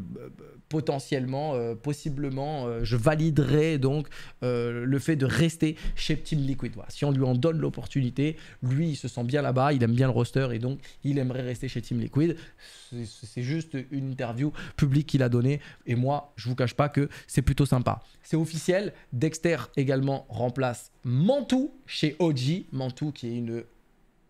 potentiellement, euh, possiblement, euh, je validerai donc le fait de rester chez Team Liquid. Si on lui en donne l'opportunité, lui il se sent bien là-bas, il aime bien le roster et donc il aimerait rester chez Team Liquid. C'est juste une interview publique qu'il a donnée et moi je vous cache pas que c'est plutôt sympa. C'est officiel, Dexter également remplace Mantou chez OG, Mantou qui est une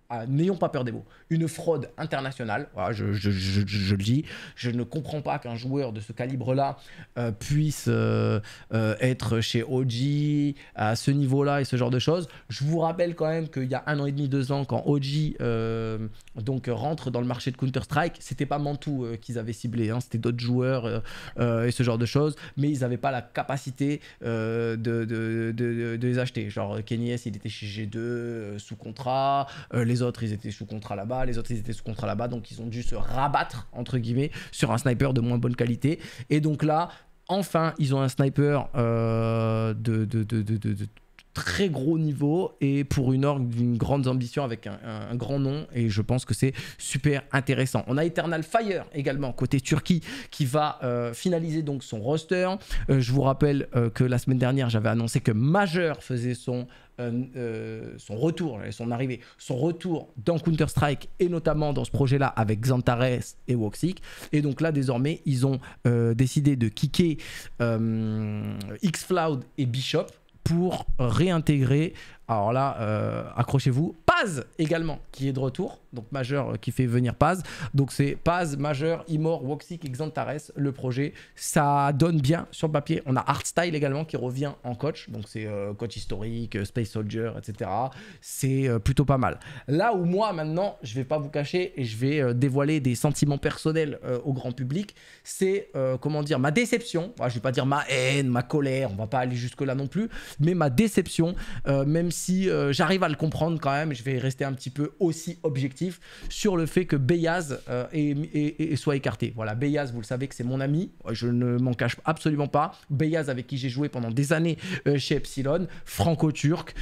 ah, n'ayons pas peur des mots, une fraude internationale. Ah, je, le dis, je ne comprends pas qu'un joueur de ce calibre-là euh, puisse euh, euh, être chez OG à ce niveau-là et ce genre de choses. Je vous rappelle quand même qu'il y a un an et demi, deux ans, quand OG donc rentre dans le marché de Counter-Strike, c'était pas Mantou qu'ils avaient ciblé, hein, c'était d'autres joueurs et ce genre de choses, mais ils n'avaient pas la capacité de, les acheter. Genre Kenny il était chez G2 sous contrat, les les autres, ils étaient sous contrat là-bas, les autres, ils étaient sous contrat là-bas, donc ils ont dû se rabattre, entre guillemets, sur un sniper de moins bonne qualité. Et donc là, enfin, ils ont un sniper euh, de, très gros niveau et pour une orgue d'une grande ambition avec un, grand nom et je pense que c'est super intéressant. On a Eternal Fire également côté Turquie qui va euh, finaliser donc son roster. Euh, je vous rappelle que la semaine dernière j'avais annoncé que Majeur faisait son euh, son retour, son arrivée, son retour dans Counter-Strike et notamment dans ce projet-là avec Xantares et Woxic. Et donc là, désormais, ils ont euh, décidé de kicker x euh, Xcloud et Bishop pour réintégrer, alors là, accrochez-vous, Paz également, qui est de retour donc majeur euh, qui fait venir Paz. Donc c'est Paz, majeur, Immort, Woxic, Exantares le projet. Ça donne bien sur le papier. On a Artstyle également qui revient en coach. Donc c'est euh, coach historique, euh, Space Soldier, etc. C'est plutôt pas mal. Là où moi maintenant, je vais pas vous cacher et je vais dévoiler des sentiments personnels au grand public, c'est comment dire ma déception. Ah, je vais pas dire ma haine, ma colère, on va pas aller jusque là non plus, mais ma déception, même si j'arrive à le comprendre quand même, je vais rester un petit peu aussi objectif sur le fait que Beyaz euh, soit écarté. Voilà, Beyaz, vous le savez que c'est mon ami, euh, je ne m'en cache absolument pas. Beyaz avec qui j'ai joué pendant des années euh, chez Epsilon, franco-turc,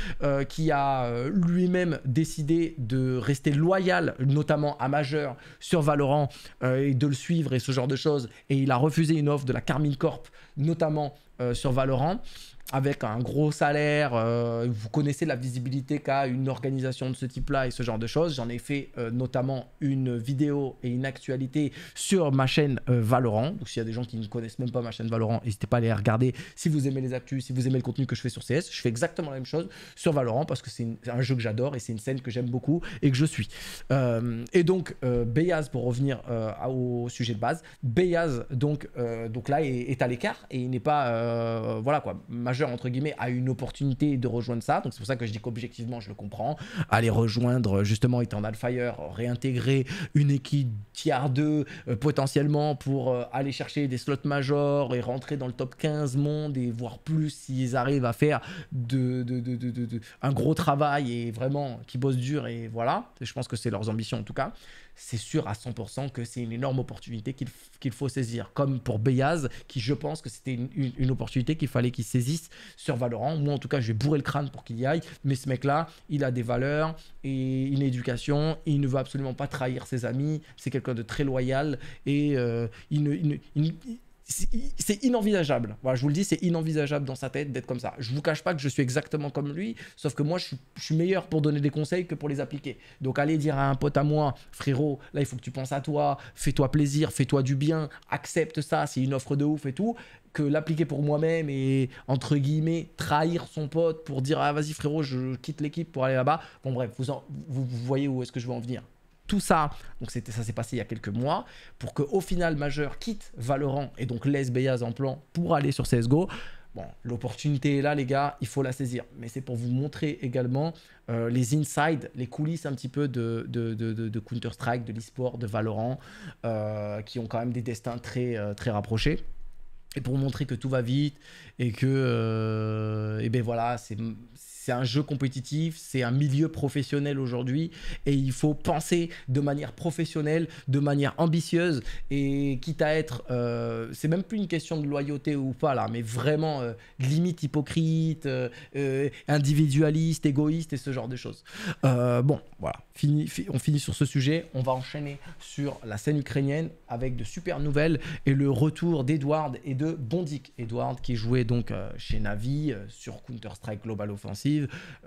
qui a lui-même décidé de rester loyal, notamment à Majeur, sur Valorant, et de le suivre et ce genre de choses. Et il a refusé une offre de la Carmine Corp, notamment euh, sur Valorant avec un gros salaire, euh, vous connaissez la visibilité qu'a une organisation de ce type-là et ce genre de choses. J'en ai fait euh, notamment une vidéo et une actualité sur ma chaîne Valorant. Donc s'il y a des gens qui ne connaissent même pas ma chaîne Valorant, n'hésitez pas à aller regarder. Si vous aimez les actus, si vous aimez le contenu que je fais sur CS, je fais exactement la même chose sur Valorant parce que c'est un jeu que j'adore et c'est une scène que j'aime beaucoup et que je suis. et donc Beyaz, pour revenir au sujet de base, Beyaz donc, donc là est à l'écart et il n'est pas euh, voilà quoi, majeur entre guillemets, a une opportunité de rejoindre ça. Donc c'est pour ça que je dis qu'objectivement, je le comprends. Aller rejoindre, justement, étant Fire, réintégrer une équipe tier 2 euh, potentiellement pour euh, aller chercher des slots majors et rentrer dans le top 15 monde et voir plus s'ils arrivent à faire de, de, de, de, un gros travail et vraiment qui bossent dur et voilà. Je pense que c'est leurs ambitions en tout cas c'est sûr à 100% que c'est une énorme opportunité qu'il faut saisir. Comme pour Beyaz, qui je pense que c'était une, opportunité qu'il fallait qu'il saisisse sur Valorant. Moi, en tout cas, je vais bourrer le crâne pour qu'il y aille. Mais ce mec-là, il a des valeurs et une éducation. il ne veut absolument pas trahir ses amis. C'est quelqu'un de très loyal et euh, il, c'est inenvisageable. Voilà, je vous le dis, c'est inenvisageable dans sa tête d'être comme ça. Je vous cache pas que je suis exactement comme lui, sauf que moi, je suis, meilleur pour donner des conseils que pour les appliquer. Donc, aller dire à un pote à moi, frérot, là, il faut que tu penses à toi, fais-toi plaisir, fais-toi du bien, accepte ça, c'est une offre de ouf et tout, que l'appliquer pour moi-même et, entre guillemets, trahir son pote pour dire, ah, vas-y, frérot, je quitte l'équipe pour aller là-bas. Bon, bref, vous voyez où est-ce que je veux en venir tout ça, donc c'était ça s'est passé il y a quelques mois, pour que au final Majeur quitte Valorant et donc laisse Beyaz en plan pour aller sur CSGO. Bon, l'opportunité est là, les gars, il faut la saisir. Mais c'est pour vous montrer également euh, les insides, les coulisses un petit peu de, de, Counter-Strike, de l'esport de Valorant, euh, qui ont quand même des destins très, euh, très rapprochés et pour montrer que tout va vite et que et ben voilà c'est c'est un jeu compétitif, c'est un milieu professionnel aujourd'hui et il faut penser de manière professionnelle, de manière ambitieuse et quitte à être, euh, c'est même plus une question de loyauté ou pas là, mais vraiment euh, limite hypocrite, euh, individualiste, égoïste et ce genre de choses. bon, voilà, fini, on finit sur ce sujet, on va enchaîner sur la scène ukrainienne avec de super nouvelles et le retour d'Edward et de Bondic. Edward qui jouait donc chez Navi sur Counter-Strike Global Offensive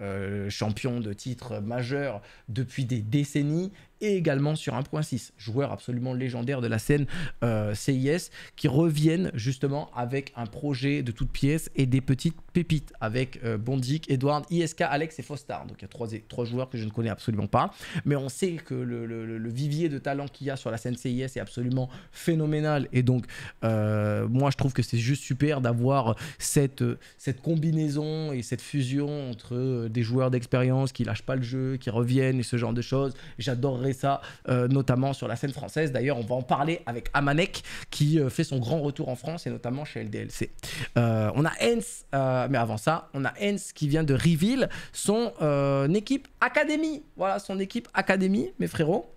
euh, champion de titre majeur depuis des décennies, et également sur 1.6, joueur absolument légendaire de la scène euh, CIS, qui reviennent justement avec un projet de toutes pièces et des petites pépites avec euh, Bondic, Edward, ISK, Alex et Fostar. Donc il y a trois, trois joueurs que je ne connais absolument pas, mais on sait que le, le, le vivier de talent qu'il y a sur la scène CIS est absolument phénoménal et donc euh, moi je trouve que c'est juste super d'avoir cette, cette combinaison et cette fusion entre euh, des joueurs d'expérience qui lâchent pas le jeu, qui reviennent et ce genre de choses. J'adore ça, euh, notamment sur la scène française. D'ailleurs, on va en parler avec Amanek, qui euh, fait son grand retour en France, et notamment chez LDLC. Euh, on a Hens, mais avant ça, on a Hens qui vient de Reveal, son équipe Académie. Voilà, son équipe Académie, mes frérots.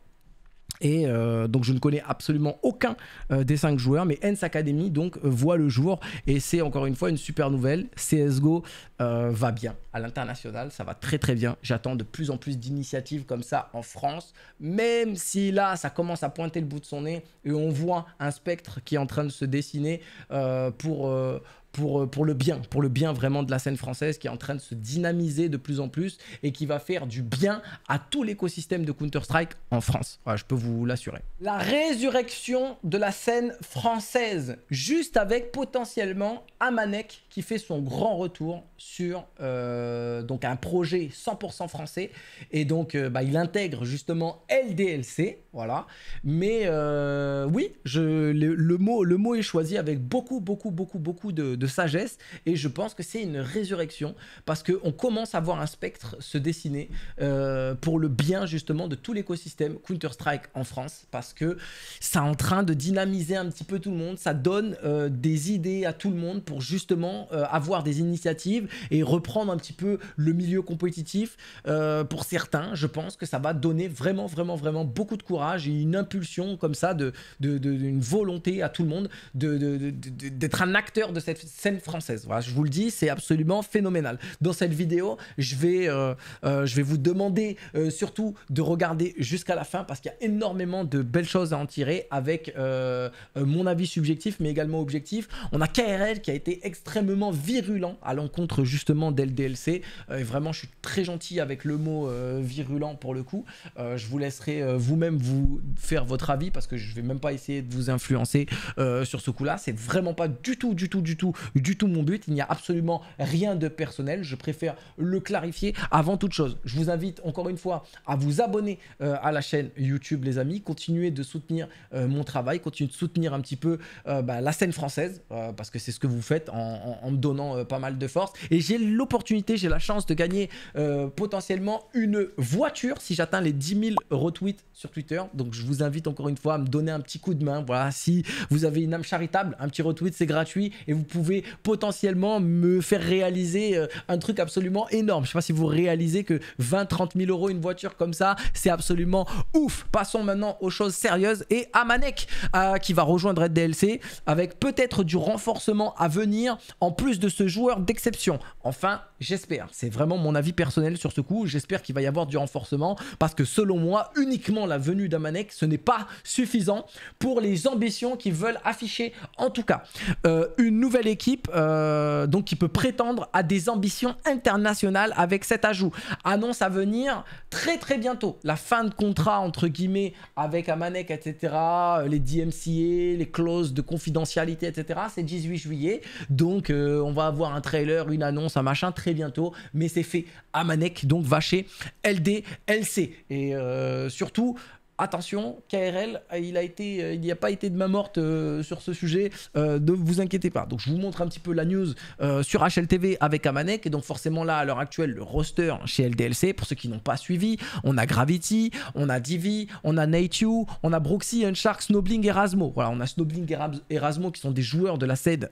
Et euh, donc je ne connais absolument aucun euh, des cinq joueurs, mais ENCE Academy donc euh, voit le jour et c'est encore une fois une super nouvelle. CSGO va bien à l'international, ça va très très bien. J'attends de plus en plus d'initiatives comme ça en France, même si là ça commence à pointer le bout de son nez et on voit un spectre qui est en train de se dessiner pour pour, euh, pour le bien, pour le bien vraiment de la scène française qui est en train de se dynamiser de plus en plus et qui va faire du bien à tout l'écosystème de Counter-Strike en France. je peux vous l'assurer. La résurrection de la scène française, juste avec potentiellement Amanek qui fait son grand retour sur euh, donc un projet 100% français. Et donc, euh, bah, il intègre justement LDLC, voilà. Mais euh, oui, le, mot, est choisi avec beaucoup, beaucoup, beaucoup, beaucoup de, sagesse. Et je pense que c'est une résurrection parce qu'on commence à voir un spectre se dessiner euh, pour le bien justement de tout l'écosystème Counter-Strike en France parce que ça est en train de dynamiser un petit peu tout le monde. Ça donne euh, des idées à tout le monde pour justement avoir des initiatives et reprendre un petit peu le milieu compétitif. pour certains, je pense que ça va donner vraiment, vraiment, vraiment beaucoup de courage j'ai une impulsion comme ça, de, de, une volonté à tout le monde d'être un acteur de cette scène française. Voilà, je vous le dis, c'est absolument phénoménal. Dans cette vidéo, je vais, euh, euh, je vais vous demander euh, surtout de regarder jusqu'à la fin parce qu'il y a énormément de belles choses à en tirer avec mon avis subjectif mais également objectif. On a KRL qui a été extrêmement virulent à l'encontre justement d'LDLC. vraiment, je suis très gentil avec le mot virulent pour le coup. je vous laisserai vous-même vous faire votre avis parce que je vais même pas essayer de vous influencer euh, sur ce coup-là. C'est vraiment pas du tout, du tout, du tout, du tout mon but. Il n'y a absolument rien de personnel. Je préfère le clarifier avant toute chose. Je vous invite encore une fois à vous abonner euh, à la chaîne YouTube, les amis. Continuez de soutenir euh, mon travail, continuez de soutenir un petit peu bah, la scène française parce que c'est ce que vous faites en me donnant pas mal de force. Et j'ai l'opportunité, j'ai la chance de gagner potentiellement une voiture si j'atteins les 10 000 retweets sur Twitter. Donc je vous invite encore une fois à me donner un petit coup de main. Voilà, si vous avez une âme charitable, un petit retweet, c'est gratuit et vous pouvez potentiellement me faire réaliser euh, un truc absolument énorme. Je sais pas si vous réalisez que 20-30 000 euros une voiture comme ça, c'est absolument ouf. Passons maintenant aux choses sérieuses et à Manek euh, qui va rejoindre Red DLC avec peut-être du renforcement à venir en plus de ce joueur d'exception. Enfin, j'espère. C'est vraiment mon avis personnel sur ce coup. J'espère qu'il va y avoir du renforcement parce que selon moi, uniquement la venue d'Amanek, ce n'est pas suffisant pour les ambitions qu'ils veulent afficher. En tout cas, euh, une nouvelle équipe euh, donc qui peut prétendre à des ambitions internationales avec cet ajout. Annonce à venir très très bientôt. La fin de contrat entre guillemets avec Amanek, etc. Euh, les DMCA, les clauses de confidentialité, etc. C'est 18 juillet. Donc on va avoir un trailer, une annonce, un machin très bientôt. Mais c'est fait. Amanek donc va chez LDLC. Et surtout, attention, KRL, euh, euh, il n'y a pas été de main morte euh, sur ce sujet, ne vous inquiétez pas. Donc je vous montre un petit peu la news sur HLTV avec Amanek, et donc forcément là, à l'heure actuelle, le roster chez LDLC, pour ceux qui n'ont pas suivi, on a Gravity, on a Divi, on a Nateu, on a Broxy, Unshark, Snobling et Voilà, on a Snobling et Erasmo qui sont des joueurs de la scène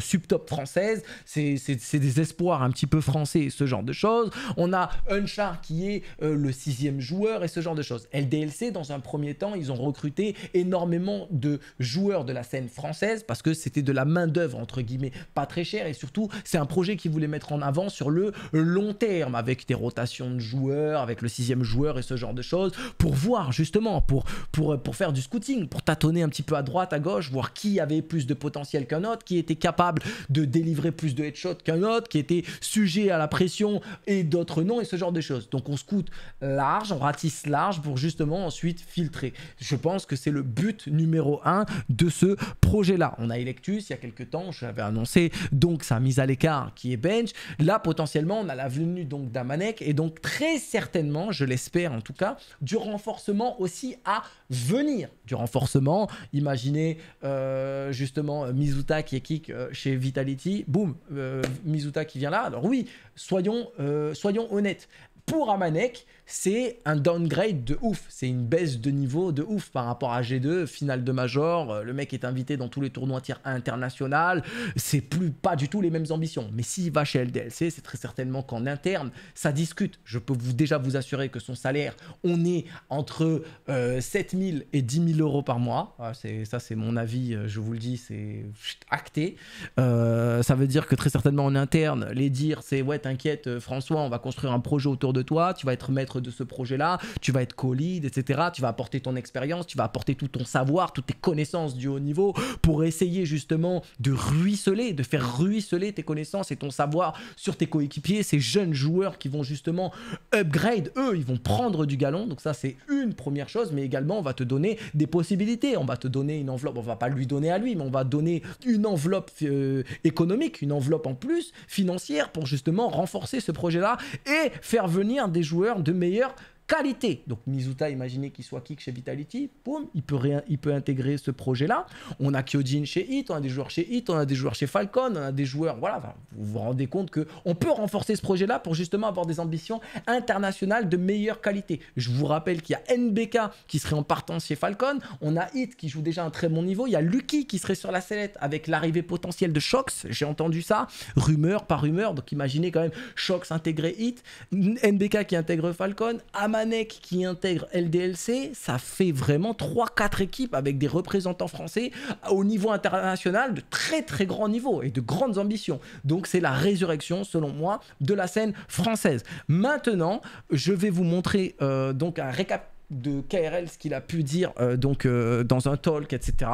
subtop française, c'est des espoirs un petit peu français, ce genre de choses. On a Unshark qui est le sixième joueur et ce genre de choses. LDLC, dans un premier temps, ils ont recruté énormément de joueurs de la scène française parce que c'était de la main-d'œuvre, entre guillemets, pas très chère. Et surtout, c'est un projet qu'ils voulaient mettre en avant sur le long terme avec des rotations de joueurs, avec le sixième joueur et ce genre de choses pour voir justement, pour, pour, pour faire du scouting, pour tâtonner un petit peu à droite, à gauche, voir qui avait plus de potentiel qu'un autre, qui était capable de délivrer plus de headshots qu'un autre, qui était sujet à la pression et d'autres non et ce genre de choses. Donc on scoute large, on ratisse large pour justement ensuite filtrer. Je pense que c'est le but numéro un de ce projet-là. On a Electus il y a quelques temps, je l'avais annoncé, donc sa mise à l'écart qui est bench. Là, potentiellement, on a la venue donc d'Amanek et donc très certainement, je l'espère en tout cas, du renforcement aussi à venir. Du renforcement, imaginez euh, justement Mizuta qui est kick euh, chez Vitality, boum, euh, Mizuta qui vient là. Alors oui, soyons, soyons honnêtes. Pour Amanek, c'est un downgrade de ouf. C'est une baisse de niveau de ouf par rapport à G2, finale de Major. Euh, le mec est invité dans tous les tournois tiers international. C'est plus pas du tout les mêmes ambitions. Mais s'il va chez LDLC, c'est très certainement qu'en interne, ça discute. Je peux vous déjà vous assurer que son salaire, on est entre 7 euh, 7000 et 10 000 euros par mois. Ah, ça, c'est mon avis. Euh, je vous le dis, c'est acté. ça veut dire que très certainement en interne, les dire, c'est ouais, t'inquiète, François, on va construire un projet autour de toi. Tu vas être maître de ce projet-là, tu vas être collide, etc. Tu vas apporter ton expérience, tu vas apporter tout ton savoir, toutes tes connaissances du haut niveau pour essayer justement de ruisseler, de faire ruisseler tes connaissances et ton savoir sur tes coéquipiers, ces jeunes joueurs qui vont justement upgrade, eux, ils vont prendre du galon. Donc ça, c'est une première chose, mais également, on va te donner des possibilités. On va te donner une enveloppe, on va pas lui donner à lui, mais on va donner une enveloppe euh, économique, une enveloppe en plus financière pour justement renforcer ce projet-là et faire venir des joueurs de meilleure D'ailleurs, qualité. Donc Mizuta, imaginez qu'il soit kick chez Vitality, il peut, il peut intégrer ce projet-là. On a Kyojin chez Hit, on a des joueurs chez Hit, on a des joueurs chez Falcon, on a des joueurs, voilà, vous vous rendez compte que on peut renforcer ce projet-là pour justement avoir des ambitions internationales de meilleure qualité. Je vous rappelle qu'il y a NBK qui serait en partance chez Falcon, on a Hit qui joue déjà un très bon niveau, il y a Lucky qui serait sur la sellette avec l'arrivée potentielle de Shox, j'ai entendu ça, rumeur par rumeur, donc imaginez quand même Shox intégrer Hit, NBK qui intègre Falcon, Ama qui intègre LDLC, ça fait vraiment 3-4 équipes avec des représentants français au niveau international de très très grand niveau et de grandes ambitions. Donc c'est la résurrection, selon moi, de la scène française. Maintenant, je vais vous montrer euh, donc un récap de KRL, ce qu'il a pu dire euh, donc euh, dans un talk, etc.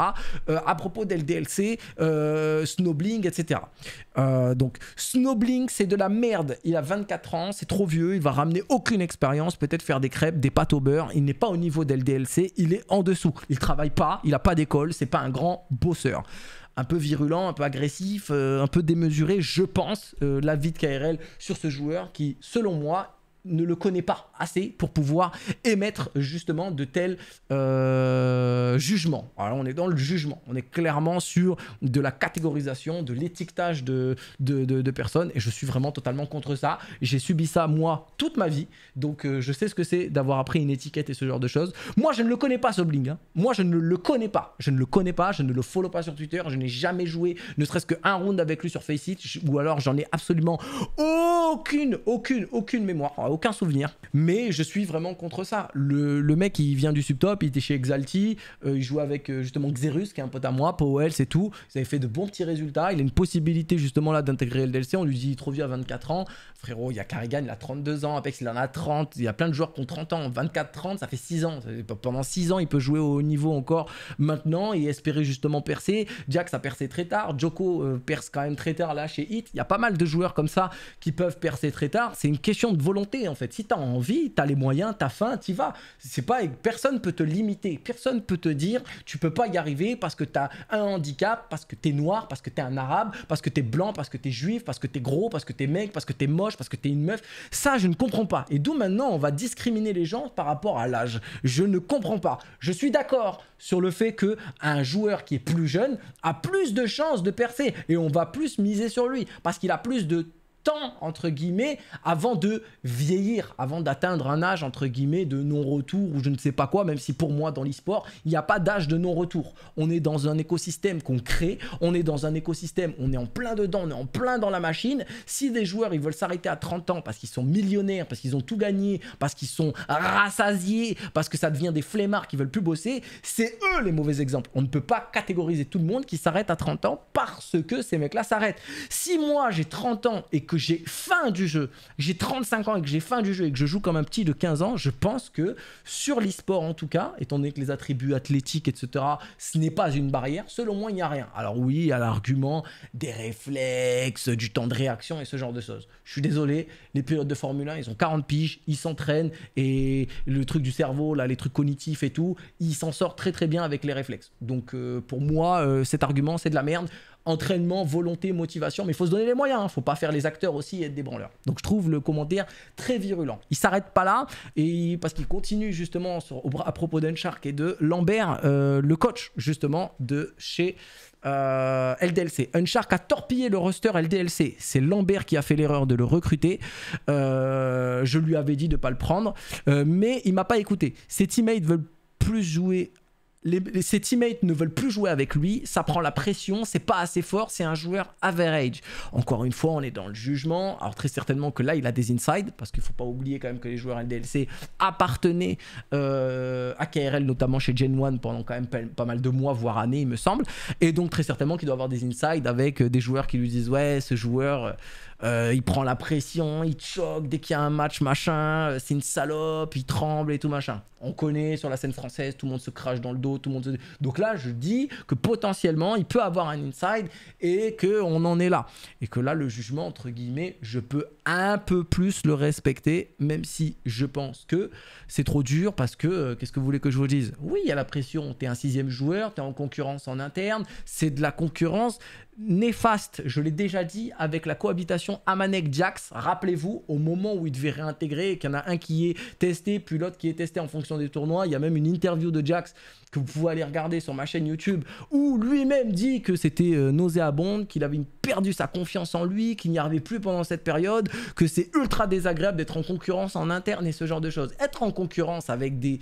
Euh, à propos d'LDLC, Snowbling, etc. donc Snowbling, c'est de la merde. Il a 24 ans, c'est trop vieux, il va ramener aucune expérience, peut-être faire des crêpes, des pâtes au beurre. Il n'est pas au niveau d'LDLC, il est en dessous. Il travaille pas, il a pas d'école, c'est pas un grand bosseur un peu virulent, un peu agressif, un peu démesuré, je pense, la l'avis de KRL sur ce joueur qui, selon moi, ne le connaît pas assez pour pouvoir émettre justement de tels euh, jugements. Alors on est dans le jugement, on est clairement sur de la catégorisation, de l'étiquetage de de, personnes et je suis vraiment totalement contre ça. J'ai subi ça moi toute ma vie, donc euh, je sais ce que c'est d'avoir appris une étiquette et ce genre de choses. Moi je ne le connais pas Sobling, hein. moi je ne le connais pas, je ne le connais pas, je ne le follow pas sur Twitter, je n'ai jamais joué ne serait-ce qu'un round avec lui sur Faceit ou alors j'en ai absolument aucune, aucune, aucune mémoire aucun souvenir. Mais je suis vraiment contre ça. Le, mec, il vient du subtop, il était chez Exalti, euh, il joue avec euh, justement Xerus, qui est un pote à moi, Powell, c'est tout. ça avaient fait de bons petits résultats. Il a une possibilité justement là d'intégrer le DLC, On lui dit, il trop vieux à 24 ans. Frérot, il y a Carrigan, il a 32 ans. Apex, il en a 30. Il y a plein de joueurs qui ont 30 ans. 24-30, ça fait 6 ans. Pendant 6 ans, il peut jouer au haut niveau encore maintenant et espérer justement percer. Jack a percé très tard. Joko euh, perce quand même très tard là chez Hit. Il y a pas mal de joueurs comme ça qui peuvent percer très tard. C'est une question de volonté en fait. Si tu as envie, tu as les moyens, t'as faim, t'y vas. C'est pas personne peut te limiter, personne peut te dire tu peux pas y arriver parce que tu as un handicap, parce que tu es noir, parce que t'es un arabe, parce que tu es blanc, parce que tu es juif, parce que tu es gros, parce que tu es mec, parce que tu es moche, parce que tu es une meuf. Ça, je ne comprends pas. Et d'où maintenant on va discriminer les gens par rapport à l'âge. Je ne comprends pas. Je suis d'accord sur le fait que un joueur qui est plus jeune a plus de chances de percer et on va plus miser sur lui parce qu'il a plus de temps, entre guillemets, avant de vieillir, avant d'atteindre un âge, entre guillemets, de non-retour ou je ne sais pas quoi, même si pour moi, dans l'e-sport, il n'y a pas d'âge de non-retour. On est dans un écosystème qu'on crée, on est dans un écosystème, on est en plein dedans, on est en plein dans la machine. Si des joueurs, ils veulent s'arrêter à 30 ans parce qu'ils sont millionnaires, parce qu'ils ont tout gagné, parce qu'ils sont rassasiés, parce que ça devient des flemmards qui veulent plus bosser, c'est eux les mauvais exemples. On ne peut pas catégoriser tout le monde qui s'arrête à 30 ans parce que ces mecs-là s'arrêtent. Si moi, j'ai 30 ans et que que j'ai faim du jeu, j'ai 35 ans et que j'ai faim du jeu et que je joue comme un petit de 15 ans, je pense que sur l'e-sport en tout cas, étant donné que les attributs athlétiques, etc., ce n'est pas une barrière, selon moi, il n'y a rien. Alors oui, à l'argument des réflexes, du temps de réaction et ce genre de choses. Je suis désolé, les pilotes de Formule 1, ils ont 40 piges, ils s'entraînent et le truc du cerveau, là, les trucs cognitifs et tout, ils s'en sortent très très bien avec les réflexes. Donc euh, pour moi, euh, cet argument, c'est de la merde entraînement, volonté, motivation, mais il faut se donner les moyens, il hein. ne faut pas faire les acteurs aussi et être des branleurs. Donc je trouve le commentaire très virulent. Il s'arrête pas là, et parce qu'il continue justement à propos d'Unshark et de Lambert, euh, le coach justement de chez... Euh, LDLC. Unshark a torpillé le roster LDLC. C'est Lambert qui a fait l'erreur de le recruter. Euh, je lui avais dit de ne pas le prendre, mais il m'a pas écouté. Ses teammates veulent plus jouer ses teammates ne veulent plus jouer avec lui, ça prend la pression, c'est pas assez fort, c'est un joueur average. Encore une fois, on est dans le jugement. Alors très certainement que là, il a des insides, parce qu'il faut pas oublier quand même que les joueurs LDLC appartenaient euh, à KRL, notamment chez Gen 1 pendant quand même pas mal de mois, voire années, il me semble. Et donc très certainement qu'il doit avoir des insides avec euh, des joueurs qui lui disent ouais, ce joueur... Euh, euh, il prend la pression, il choque dès qu'il y a un match, machin. Euh, c'est une salope, il tremble et tout, machin. On connaît sur la scène française, tout le monde se crache dans le dos, tout le monde Donc là, je dis que potentiellement, il peut avoir un inside et qu'on en est là. Et que là, le jugement, entre guillemets, je peux un peu plus le respecter, même si je pense que c'est trop dur parce que, euh, qu'est-ce que vous voulez que je vous dise Oui, il y a la pression, t'es un sixième joueur, t'es en concurrence en interne, c'est de la concurrence néfaste, je l'ai déjà dit, avec la cohabitation Amanek-Jax. Rappelez-vous, au moment où il devait réintégrer, qu'il y en a un qui est testé, puis l'autre qui est testé en fonction des tournois. Il y a même une interview de Jax que vous pouvez aller regarder sur ma chaîne YouTube, où lui-même dit que c'était euh, nauséabonde, qu'il avait perdu sa confiance en lui, qu'il n'y arrivait plus pendant cette période, que c'est ultra désagréable d'être en concurrence en interne et ce genre de choses. Être en concurrence avec des,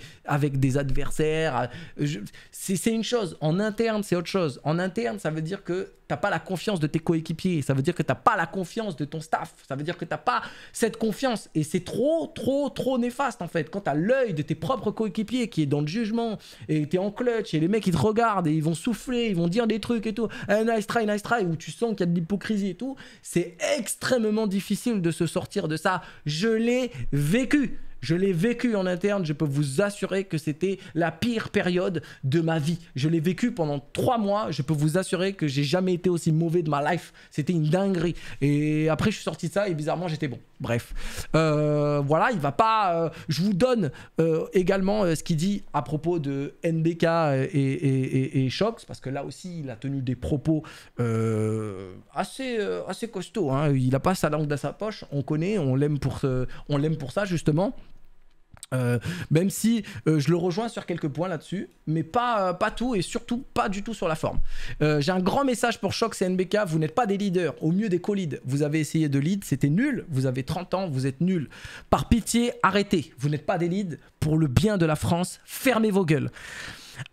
adversaires, euh, c'est une chose. En interne, c'est autre chose. En interne, ça veut dire que tu pas la confiance de tes coéquipiers, ça veut dire que t'as pas la confiance de ton staff, ça veut dire que t'as pas cette confiance. Et c'est trop, trop, trop néfaste en fait. Quand t'as l'œil de tes propres coéquipiers qui est dans le jugement, et t'es en clutch, et les mecs ils te regardent, et ils vont souffler, ils vont dire des trucs et tout, un eh, nice try, nice try, où tu sens qu'il y a de l'hypocrisie et tout, c'est extrêmement difficile de se sortir de ça. Je l'ai vécu. Je l'ai vécu en interne, je peux vous assurer que c'était la pire période de ma vie. Je l'ai vécu pendant trois mois, je peux vous assurer que j'ai jamais été aussi mauvais de ma life. C'était une dinguerie. Et après, je suis sorti de ça et bizarrement, j'étais bon. Bref. Euh, voilà, il va pas. Euh, je vous donne euh, également ce qu'il dit à propos de NBK et, Shox, parce que là aussi, il a tenu des propos assez, assez costauds. Hein. Il n'a pas sa langue dans sa poche. On connaît, on l'aime pour, on l'aime pour ça, justement. Euh, même si euh, je le rejoins sur quelques points là-dessus, mais pas, euh, pas tout et surtout pas du tout sur la forme. J'ai un grand message pour et NBK vous n'êtes pas des leaders, au mieux des co Vous avez essayé de lead, c'était nul, vous avez 30 ans, vous êtes nul. Par pitié, arrêtez, vous n'êtes pas des leads, pour le bien de la France, fermez vos gueules.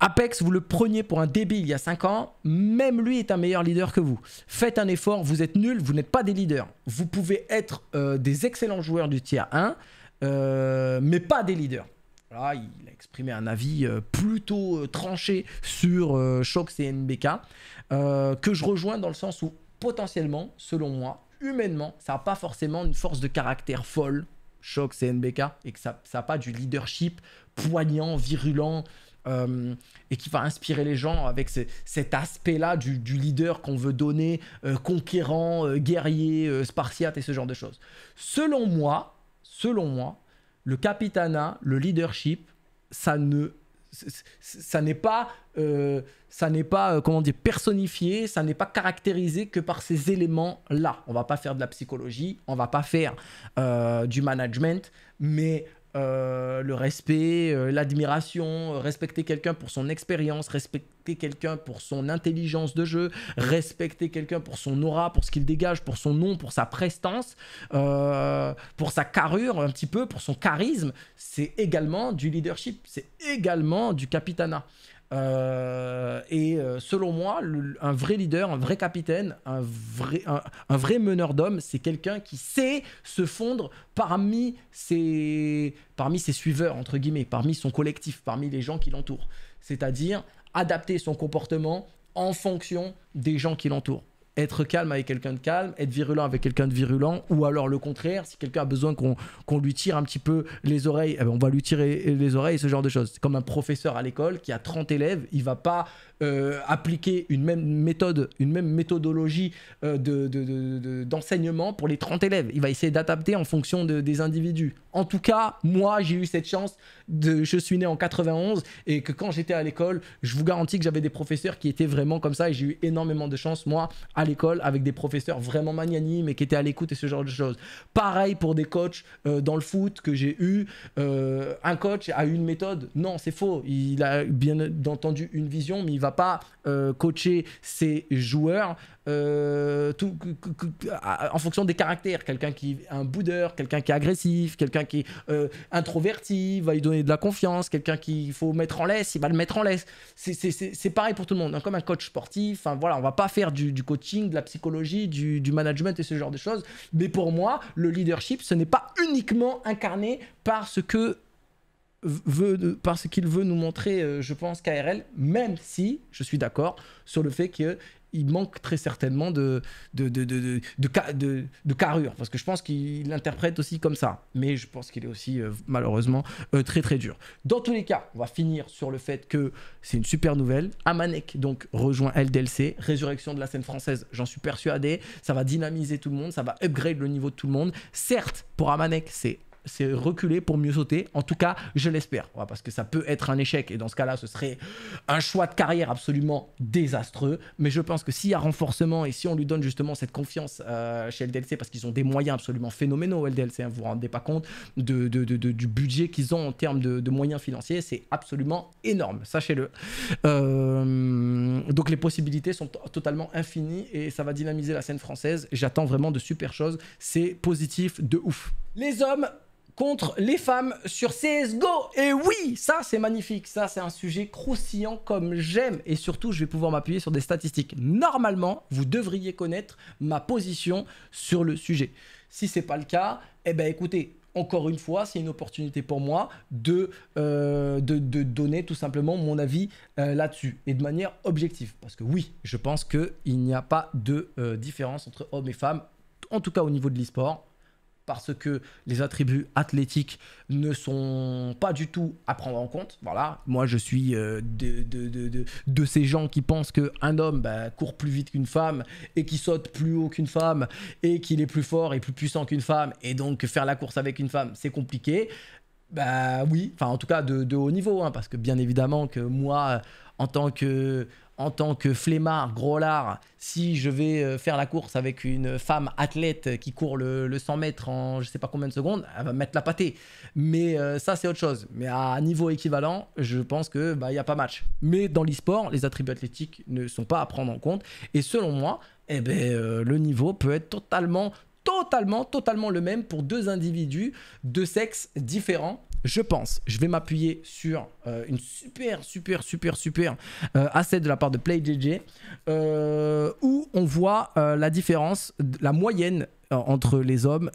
Apex, vous le preniez pour un débile il y a 5 ans, même lui est un meilleur leader que vous. Faites un effort, vous êtes nul, vous n'êtes pas des leaders. Vous pouvez être des excellents joueurs du tier 1, euh, mais pas des leaders. il a exprimé un avis euh, plutôt euh, tranché sur Shox et NBK, que je rejoins dans le sens où potentiellement, selon moi, humainement, ça n'a pas forcément une force de caractère folle, Shox et NBK, et que ça n'a pas du leadership poignant, virulent, et qui va inspirer les gens avec cet aspect-là du, leader qu'on veut donner, conquérant, guerrier, spartiate et ce genre de choses. Selon moi, selon moi, le capitana, le leadership, ça ne ça n'est pas euh, ça n'est pas euh, comment dire personnifié ça n'est pas caractérisé que par ces éléments là on va pas faire de la psychologie on va pas faire euh, du management mais euh, le respect, euh, l'admiration, respecter quelqu'un pour son expérience, respecter quelqu'un pour son intelligence de jeu, respecter quelqu'un pour son aura, pour ce qu'il dégage, pour son nom, pour sa prestance, euh, pour sa carrure un petit peu, pour son charisme, c'est également du leadership, c'est également du capitana. Euh, et euh, selon moi, un vrai leader, un vrai capitaine, un vrai, vrai meneur d'hommes, c'est quelqu'un qui sait se fondre parmi ses, parmi ses suiveurs, entre guillemets, parmi son collectif, parmi les gens qui l'entourent. C'est-à-dire adapter son comportement en fonction des gens qui l'entourent être calme avec quelqu'un de calme, être virulent avec quelqu'un de virulent, ou alors le contraire, si quelqu'un a besoin qu'on lui tire un petit peu les oreilles, eh ben, on va lui tirer les oreilles, ce genre de choses. C'est comme un professeur à l'école qui a 30 élèves, il va pas euh, appliquer une même méthode, une même méthodologie euh, d'enseignement pour les 30 élèves. Il va essayer d'adapter en fonction des individus. En tout cas, moi, j'ai eu cette chance. De, je suis né en 91 et que quand j'étais à l'école, je vous garantis que j'avais des professeurs qui étaient vraiment comme ça et j'ai eu énormément de chance, moi, à l'école, avec des professeurs vraiment magnanimes et qui étaient à l'écoute et ce genre de choses. Pareil pour des coachs euh, dans le foot que j'ai eu. un coach a une méthode. Non, c'est faux. Il a bien entendu une vision, mais il va pas euh, coacher ses joueurs euh, tout, en fonction des caractères. Quelqu'un qui est un boudeur, quelqu'un qui est agressif, quelqu'un qui est euh, introverti, va lui donner de la confiance, quelqu'un qu'il faut mettre en laisse, il va le mettre en laisse. C'est pareil pour tout le monde. Hein, comme un coach sportif, enfin, voilà, on va pas faire du, coaching, de la psychologie, du, du, management et ce genre de choses. Mais pour moi, le leadership, ce n'est pas uniquement incarné par ce que veut, parce qu'il veut nous montrer, euh, je pense, KRL, même si je suis d'accord sur le fait qu'il manque très certainement de, de, de, de, carrure, parce que je pense qu'il l'interprète aussi comme ça, mais je pense qu'il est aussi euh, malheureusement euh, très très dur. Dans tous les cas, on va finir sur le fait que c'est une super nouvelle. Amanek donc rejoint LDLC, résurrection de la scène française, j'en suis persuadé, ça va dynamiser tout le monde, ça va upgrade le niveau de tout le monde. Certes, pour Amanek, c'est c'est reculer pour mieux sauter. En tout cas, je l'espère, parce que ça peut être un échec, et dans ce cas-là, ce serait un choix de carrière absolument désastreux. Mais je pense que s'il y a renforcement et si on lui donne justement cette confiance euh, chez LDLC, parce qu'ils ont des moyens absolument phénoménaux, LDLC, hein, vous vous rendez pas compte de, du budget qu'ils ont en termes de, moyens financiers, c'est absolument énorme, sachez-le. Euh, donc les possibilités sont totalement infinies et ça va dynamiser la scène française. J'attends vraiment de super choses, c'est positif de ouf. Les hommes, contre les femmes sur CSGO. Et oui, ça c'est magnifique, ça c'est un sujet croustillant comme j'aime. Et surtout, je vais pouvoir m'appuyer sur des statistiques. Normalement, vous devriez connaître ma position sur le sujet. Si c'est pas le cas, eh ben écoutez, encore une fois, c'est une opportunité pour moi de, euh, de, donner tout simplement mon avis euh, là-dessus et de manière objective. Parce que oui, je pense qu'il n'y a pas de euh, différence entre hommes et femmes, en tout cas au niveau de l'e-sport parce que les attributs athlétiques ne sont pas du tout à prendre en compte. Voilà, moi je suis euh, de, ces gens qui pensent qu'un homme bah, court plus vite qu'une femme et qui saute plus haut qu'une femme et qu'il est plus fort et plus puissant qu'une femme et donc faire la course avec une femme c'est compliqué. Bah oui, enfin en tout cas de, haut niveau, hein, parce que bien évidemment que moi en tant que en tant que flemmard, gros lard, si je vais euh, faire la course avec une femme athlète qui court le, 100 mètres en je sais pas combien de secondes, elle va mettre la pâtée. Mais euh, ça, c'est autre chose. Mais à niveau équivalent, je pense que bah, y a pas match. Mais dans le les attributs athlétiques ne sont pas à prendre en compte. Et selon moi, eh ben, euh, le niveau peut être totalement, totalement, totalement le même pour deux individus de sexe différents je pense, je vais m'appuyer sur euh, une super, super, super, super euh, asset de la part de PlayJJ, euh, où on voit la différence, la moyenne entre les hommes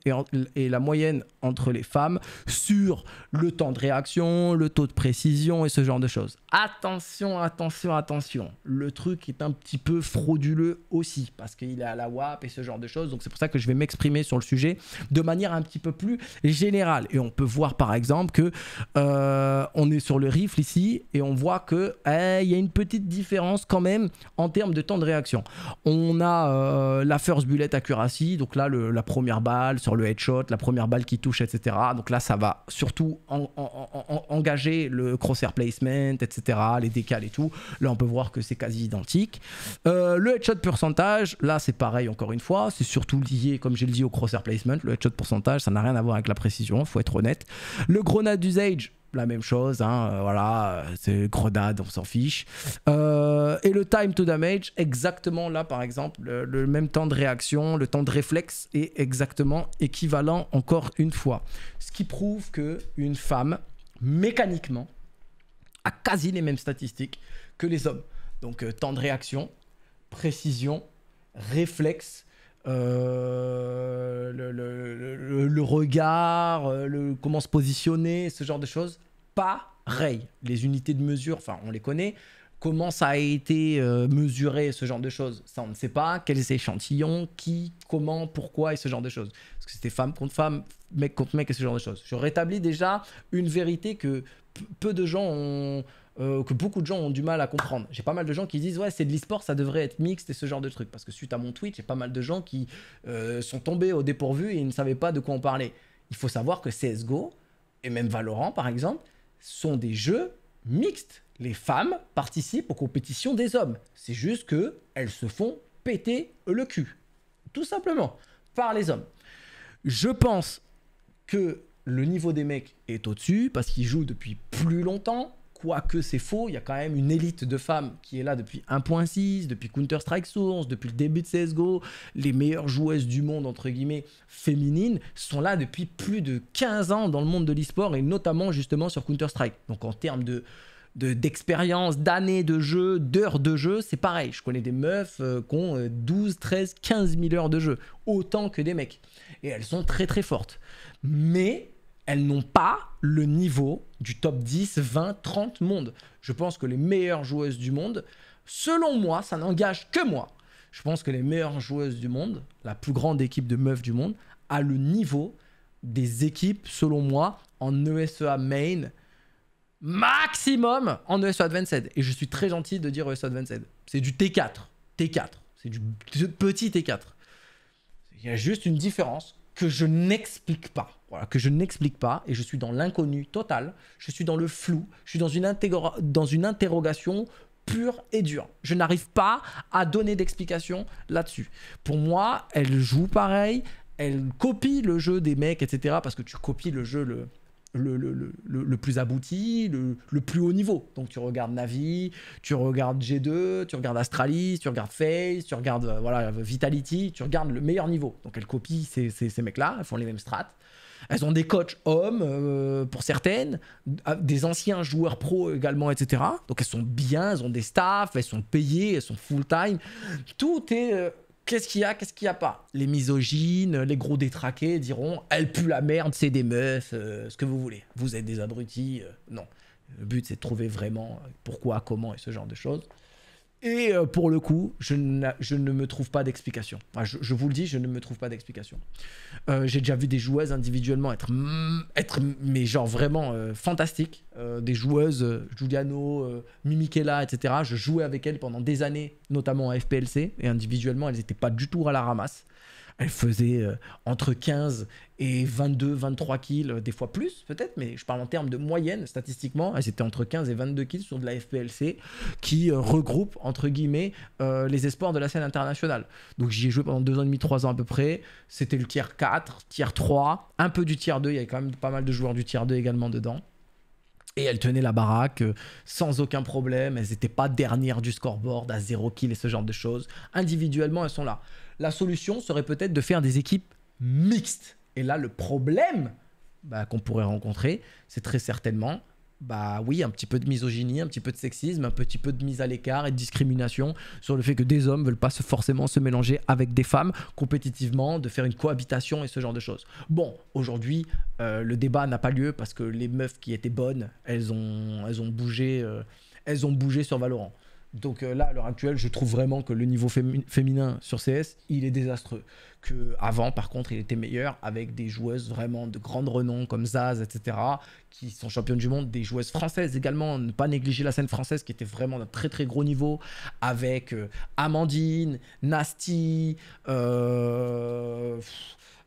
et, la moyenne entre les femmes sur le temps de réaction, le taux de précision et ce genre de choses. Attention, attention, attention. Le truc est un petit peu frauduleux aussi parce qu'il est à la WAP et ce genre de choses. Donc c'est pour ça que je vais m'exprimer sur le sujet de manière un petit peu plus générale. Et on peut voir par exemple que euh, on est sur le rifle ici et on voit que eh, il y a une petite différence quand même en termes de temps de réaction. On a euh, la first bullet accuracy, donc là le la première balle, sur le headshot, la première balle qui touche, etc. Donc là, ça va surtout engager le crosshair placement, etc., les décales et tout. Là, on peut voir que c'est quasi identique. Euh, le headshot pourcentage, là, c'est pareil encore une fois. C'est surtout lié, comme j'ai le dit, au crosshair placement. Le headshot pourcentage, ça n'a rien à voir avec la précision, il faut être honnête. Le grenade usage, la même chose, hein, euh, voilà, euh, c'est grenade, on s'en fiche. Euh, et le time to damage, exactement là par exemple, le, même temps de réaction, le temps de réflexe est exactement équivalent encore une fois. Ce qui prouve que une femme, mécaniquement, a quasi les mêmes statistiques que les hommes. Donc temps de réaction, précision, réflexe, euh, le, regard, euh, le, comment se positionner, ce genre de choses. Pareil, les unités de mesure, enfin on les connaît. Comment ça a été euh, mesuré, ce genre de choses Ça, on ne sait pas. Quels échantillons, qui, comment, pourquoi et ce genre de choses. Parce que c'était femme contre femme, mec contre mec et ce genre de choses. Je rétablis déjà une vérité que peu de gens ont, euh, que beaucoup de gens ont du mal à comprendre. J'ai pas mal de gens qui disent ouais c'est de l'e-sport, ça devrait être mixte et ce genre de truc. Parce que suite à mon tweet, j'ai pas mal de gens qui euh, sont tombés au dépourvu et ils ne savaient pas de quoi on parlait. Il faut savoir que CSGO et même Valorant par exemple sont des jeux mixtes. Les femmes participent aux compétitions des hommes. C'est juste que elles se font péter le cul. Tout simplement. Par les hommes. Je pense que le niveau des mecs est au-dessus parce qu'ils jouent depuis plus longtemps, que c'est faux, il y a quand même une élite de femmes qui est là depuis 1.6, depuis Counter-Strike Source, depuis le début de CSGO. Les meilleures joueuses du monde, entre guillemets, féminines, sont là depuis plus de 15 ans dans le monde de l'esport et notamment justement sur Counter-Strike. Donc en termes de d'expérience, d'années de jeu, d'heures de jeu, c'est pareil. Je connais des meufs euh, qui ont 12, 13, 15 000 heures de jeu, autant que des mecs. Et elles sont très très fortes. Mais elles n'ont pas le niveau du top 10, 20, 30 monde. Je pense que les meilleures joueuses du monde, selon moi, ça n'engage que moi. Je pense que les meilleures joueuses du monde, la plus grande équipe de meufs du monde, a le niveau des équipes, selon moi, en ESEA main, maximum en ESEA e Advanced. Et je suis très gentil de dire ESEA e Advanced. C'est du T4. T4. C'est du petit T4. Il y a juste une différence que je n'explique pas. Voilà, que je n'explique pas et je suis dans l'inconnu total, je suis dans le flou, je suis dans une, dans une interrogation pure et dure. Je n'arrive pas à donner d'explication là-dessus. Pour moi, elle joue pareil, elle copie le jeu des mecs, etc. Parce que tu copies le jeu, le, le, plus abouti, le, plus haut niveau. Donc tu regardes Navi, tu regardes G2, tu regardes Astralis, tu regardes Face tu regardes euh, voilà, Vitality, tu regardes le meilleur niveau. Donc elles copient ces, ces, mecs-là, elles font les mêmes strates. Elles ont des coachs hommes euh, pour certaines, des anciens joueurs pro également, etc. Donc elles sont bien, elles ont des staffs, elles sont payées, elles sont full-time. Tout est euh, Qu'est-ce qu'il y a, qu'est-ce qu'il n'y a pas Les misogynes, les gros détraqués diront « Elle pue la merde, c'est des meufs, euh, ce que vous voulez. Vous êtes des abrutis. Euh, non. Le but, c'est de trouver vraiment pourquoi, comment et ce genre de choses. Et euh, pour le coup, je, ne me trouve pas d'explication. je, vous le dis, je ne me trouve pas d'explication. Euh, j'ai déjà vu des joueuses individuellement être, mm, être mais genre vraiment euh, fantastiques. des joueuses, Giuliano, Mimikela, etc. Je jouais avec elles pendant des années, notamment à FPLC. Et individuellement, elles n'étaient pas du tout à la ramasse elle faisait euh, entre 15 et 22, 23 kills, euh, des fois plus peut-être, mais je parle en termes de moyenne statistiquement. Elles étaient entre 15 et 22 kills sur de la FPLC qui euh, regroupe entre guillemets les espoirs de la scène internationale. Donc j'y ai joué pendant 2 ans et demi, 3 ans à peu près. C'était le tiers 4, tiers 3, un peu du tiers 2. Il y avait quand même pas mal de joueurs du tiers 2 également dedans. Et elles tenaient la baraque sans aucun problème. Elles n'étaient pas dernières du scoreboard à zéro kill et ce genre de choses. Individuellement, elles sont là la solution serait peut-être de faire des équipes mixtes. Et là, le problème bah, qu'on pourrait rencontrer, c'est très certainement, bah oui, un petit peu de misogynie, un petit peu de sexisme, un petit peu de mise à l'écart et de discrimination sur le fait que des hommes veulent pas forcément se mélanger avec des femmes compétitivement, de faire une cohabitation et ce genre de choses. Bon, aujourd'hui, euh, le débat n'a pas lieu parce que les meufs qui étaient bonnes, elles ont, elles ont bougé. Euh, elles ont bougé sur Valorant. Donc euh, là, à l'heure actuelle, je trouve vraiment que le niveau féminin sur CS, il est désastreux. Que avant, par contre, il était meilleur avec des joueuses vraiment de grande renom comme Zaz, etc., qui sont championnes du monde, des joueuses françaises également. Ne pas négliger la scène française qui était vraiment d'un très très gros niveau avec euh, Amandine, Nasty. Euh...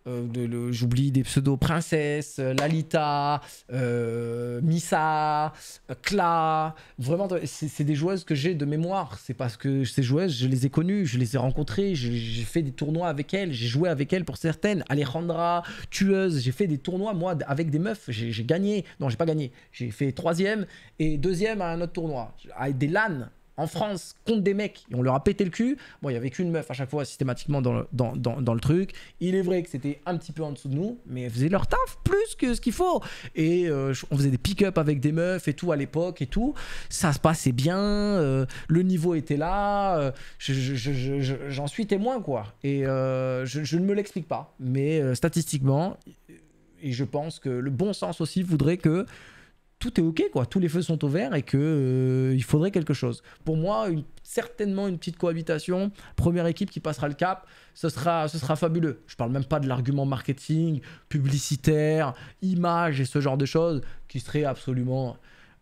Euh, j'oublie des pseudos princesse, euh, Lalita, euh, Missa, Kla. Euh, Vraiment, c'est des joueuses que j'ai de mémoire. C'est parce que ces joueuses, je les ai connues, je les ai rencontrées, j'ai fait des tournois avec elles, j'ai joué avec elles pour certaines. Alejandra, tueuse, j'ai fait des tournois moi avec des meufs. J'ai gagné, non, j'ai pas gagné. J'ai fait troisième et deuxième à un autre tournoi, avec des LAN en France contre des mecs et on leur a pété le cul. Bon, il y avait qu'une meuf à chaque fois systématiquement dans le, dans, le truc. Il est vrai que c'était un petit peu en dessous de nous, mais elles faisaient leur taf plus que ce qu'il faut. Et euh, on faisait des pick-up avec des meufs et tout à l'époque et tout. Ça se passait bien, euh, le niveau était là. Euh, j'en suis témoin, quoi. Et je, ne me l'explique pas, mais statistiquement, et je pense que le bon sens aussi voudrait que tout est ok quoi, tous les feux sont au vert et que euh, il faudrait quelque chose. Pour moi, une, certainement une petite cohabitation, première équipe qui passera le cap, ce sera, ce sera fabuleux. Je parle même pas de l'argument marketing, publicitaire, image et ce genre de choses qui serait absolument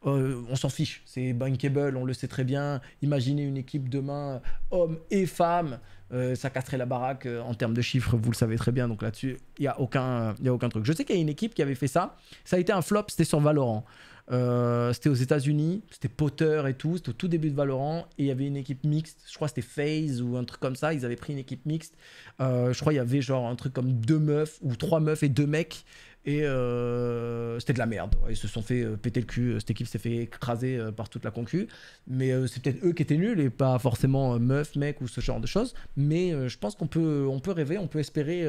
euh, on s'en fiche, c'est bankable, on le sait très bien. Imaginez une équipe demain, hommes et femmes, euh, ça casserait la baraque en termes de chiffres, vous le savez très bien. Donc là-dessus, il n'y a, aucun, a aucun truc. Je sais qu'il y a une équipe qui avait fait ça, ça a été un flop, c'était sur Valorant. Euh, c'était aux États-Unis, c'était Potter et tout, c'était au tout début de Valorant, et il y avait une équipe mixte, je crois c'était FaZe ou un truc comme ça, ils avaient pris une équipe mixte, euh, je crois il y avait genre un truc comme deux meufs ou trois meufs et deux mecs, et euh, c'était de la merde. Ils se sont fait péter le cul, cette équipe s'est fait écraser par toute la concu, mais c'est peut-être eux qui étaient nuls et pas forcément meufs, mecs ou ce genre de choses, mais je pense qu'on peut, on peut rêver, on peut espérer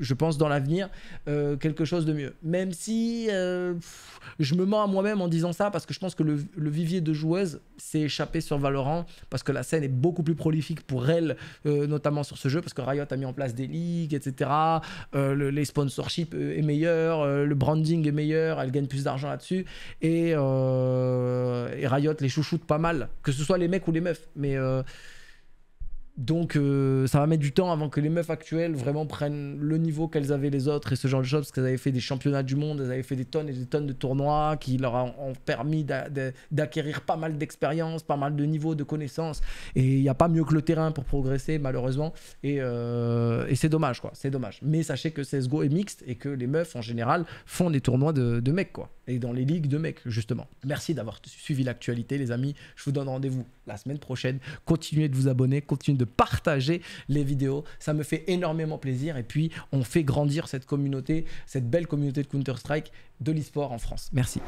je pense, dans l'avenir, euh, quelque chose de mieux. Même si euh, je me mens à moi-même en disant ça, parce que je pense que le, vivier de joueuses s'est échappé sur Valorant, parce que la scène est beaucoup plus prolifique pour elle, euh, notamment sur ce jeu, parce que Riot a mis en place des ligues, etc. les sponsorships est meilleur, le branding est meilleur, elle gagne plus d'argent là-dessus. Et, et, Riot les chouchoute pas mal, que ce soit les mecs ou les meufs. Mais donc euh, ça va mettre du temps avant que les meufs actuelles vraiment prennent le niveau qu'elles avaient les autres et ce genre de choses, parce qu'elles avaient fait des championnats du monde, elles avaient fait des tonnes et des tonnes de tournois qui leur ont permis d'acquérir pas mal d'expérience, pas mal de niveaux, de connaissances. Et il n'y a pas mieux que le terrain pour progresser, malheureusement. Et, euh, c'est dommage, quoi. C'est dommage. Mais sachez que CSGO est mixte et que les meufs, en général, font des tournois de, de mecs, quoi. Et dans les ligues de mecs, justement. Merci d'avoir suivi l'actualité, les amis. Je vous donne rendez-vous la semaine prochaine. Continuez de vous abonner, continuez de partager les vidéos. Ça me fait énormément plaisir. Et puis, on fait grandir cette communauté, cette belle communauté de Counter-Strike, de l'e-sport en France. Merci.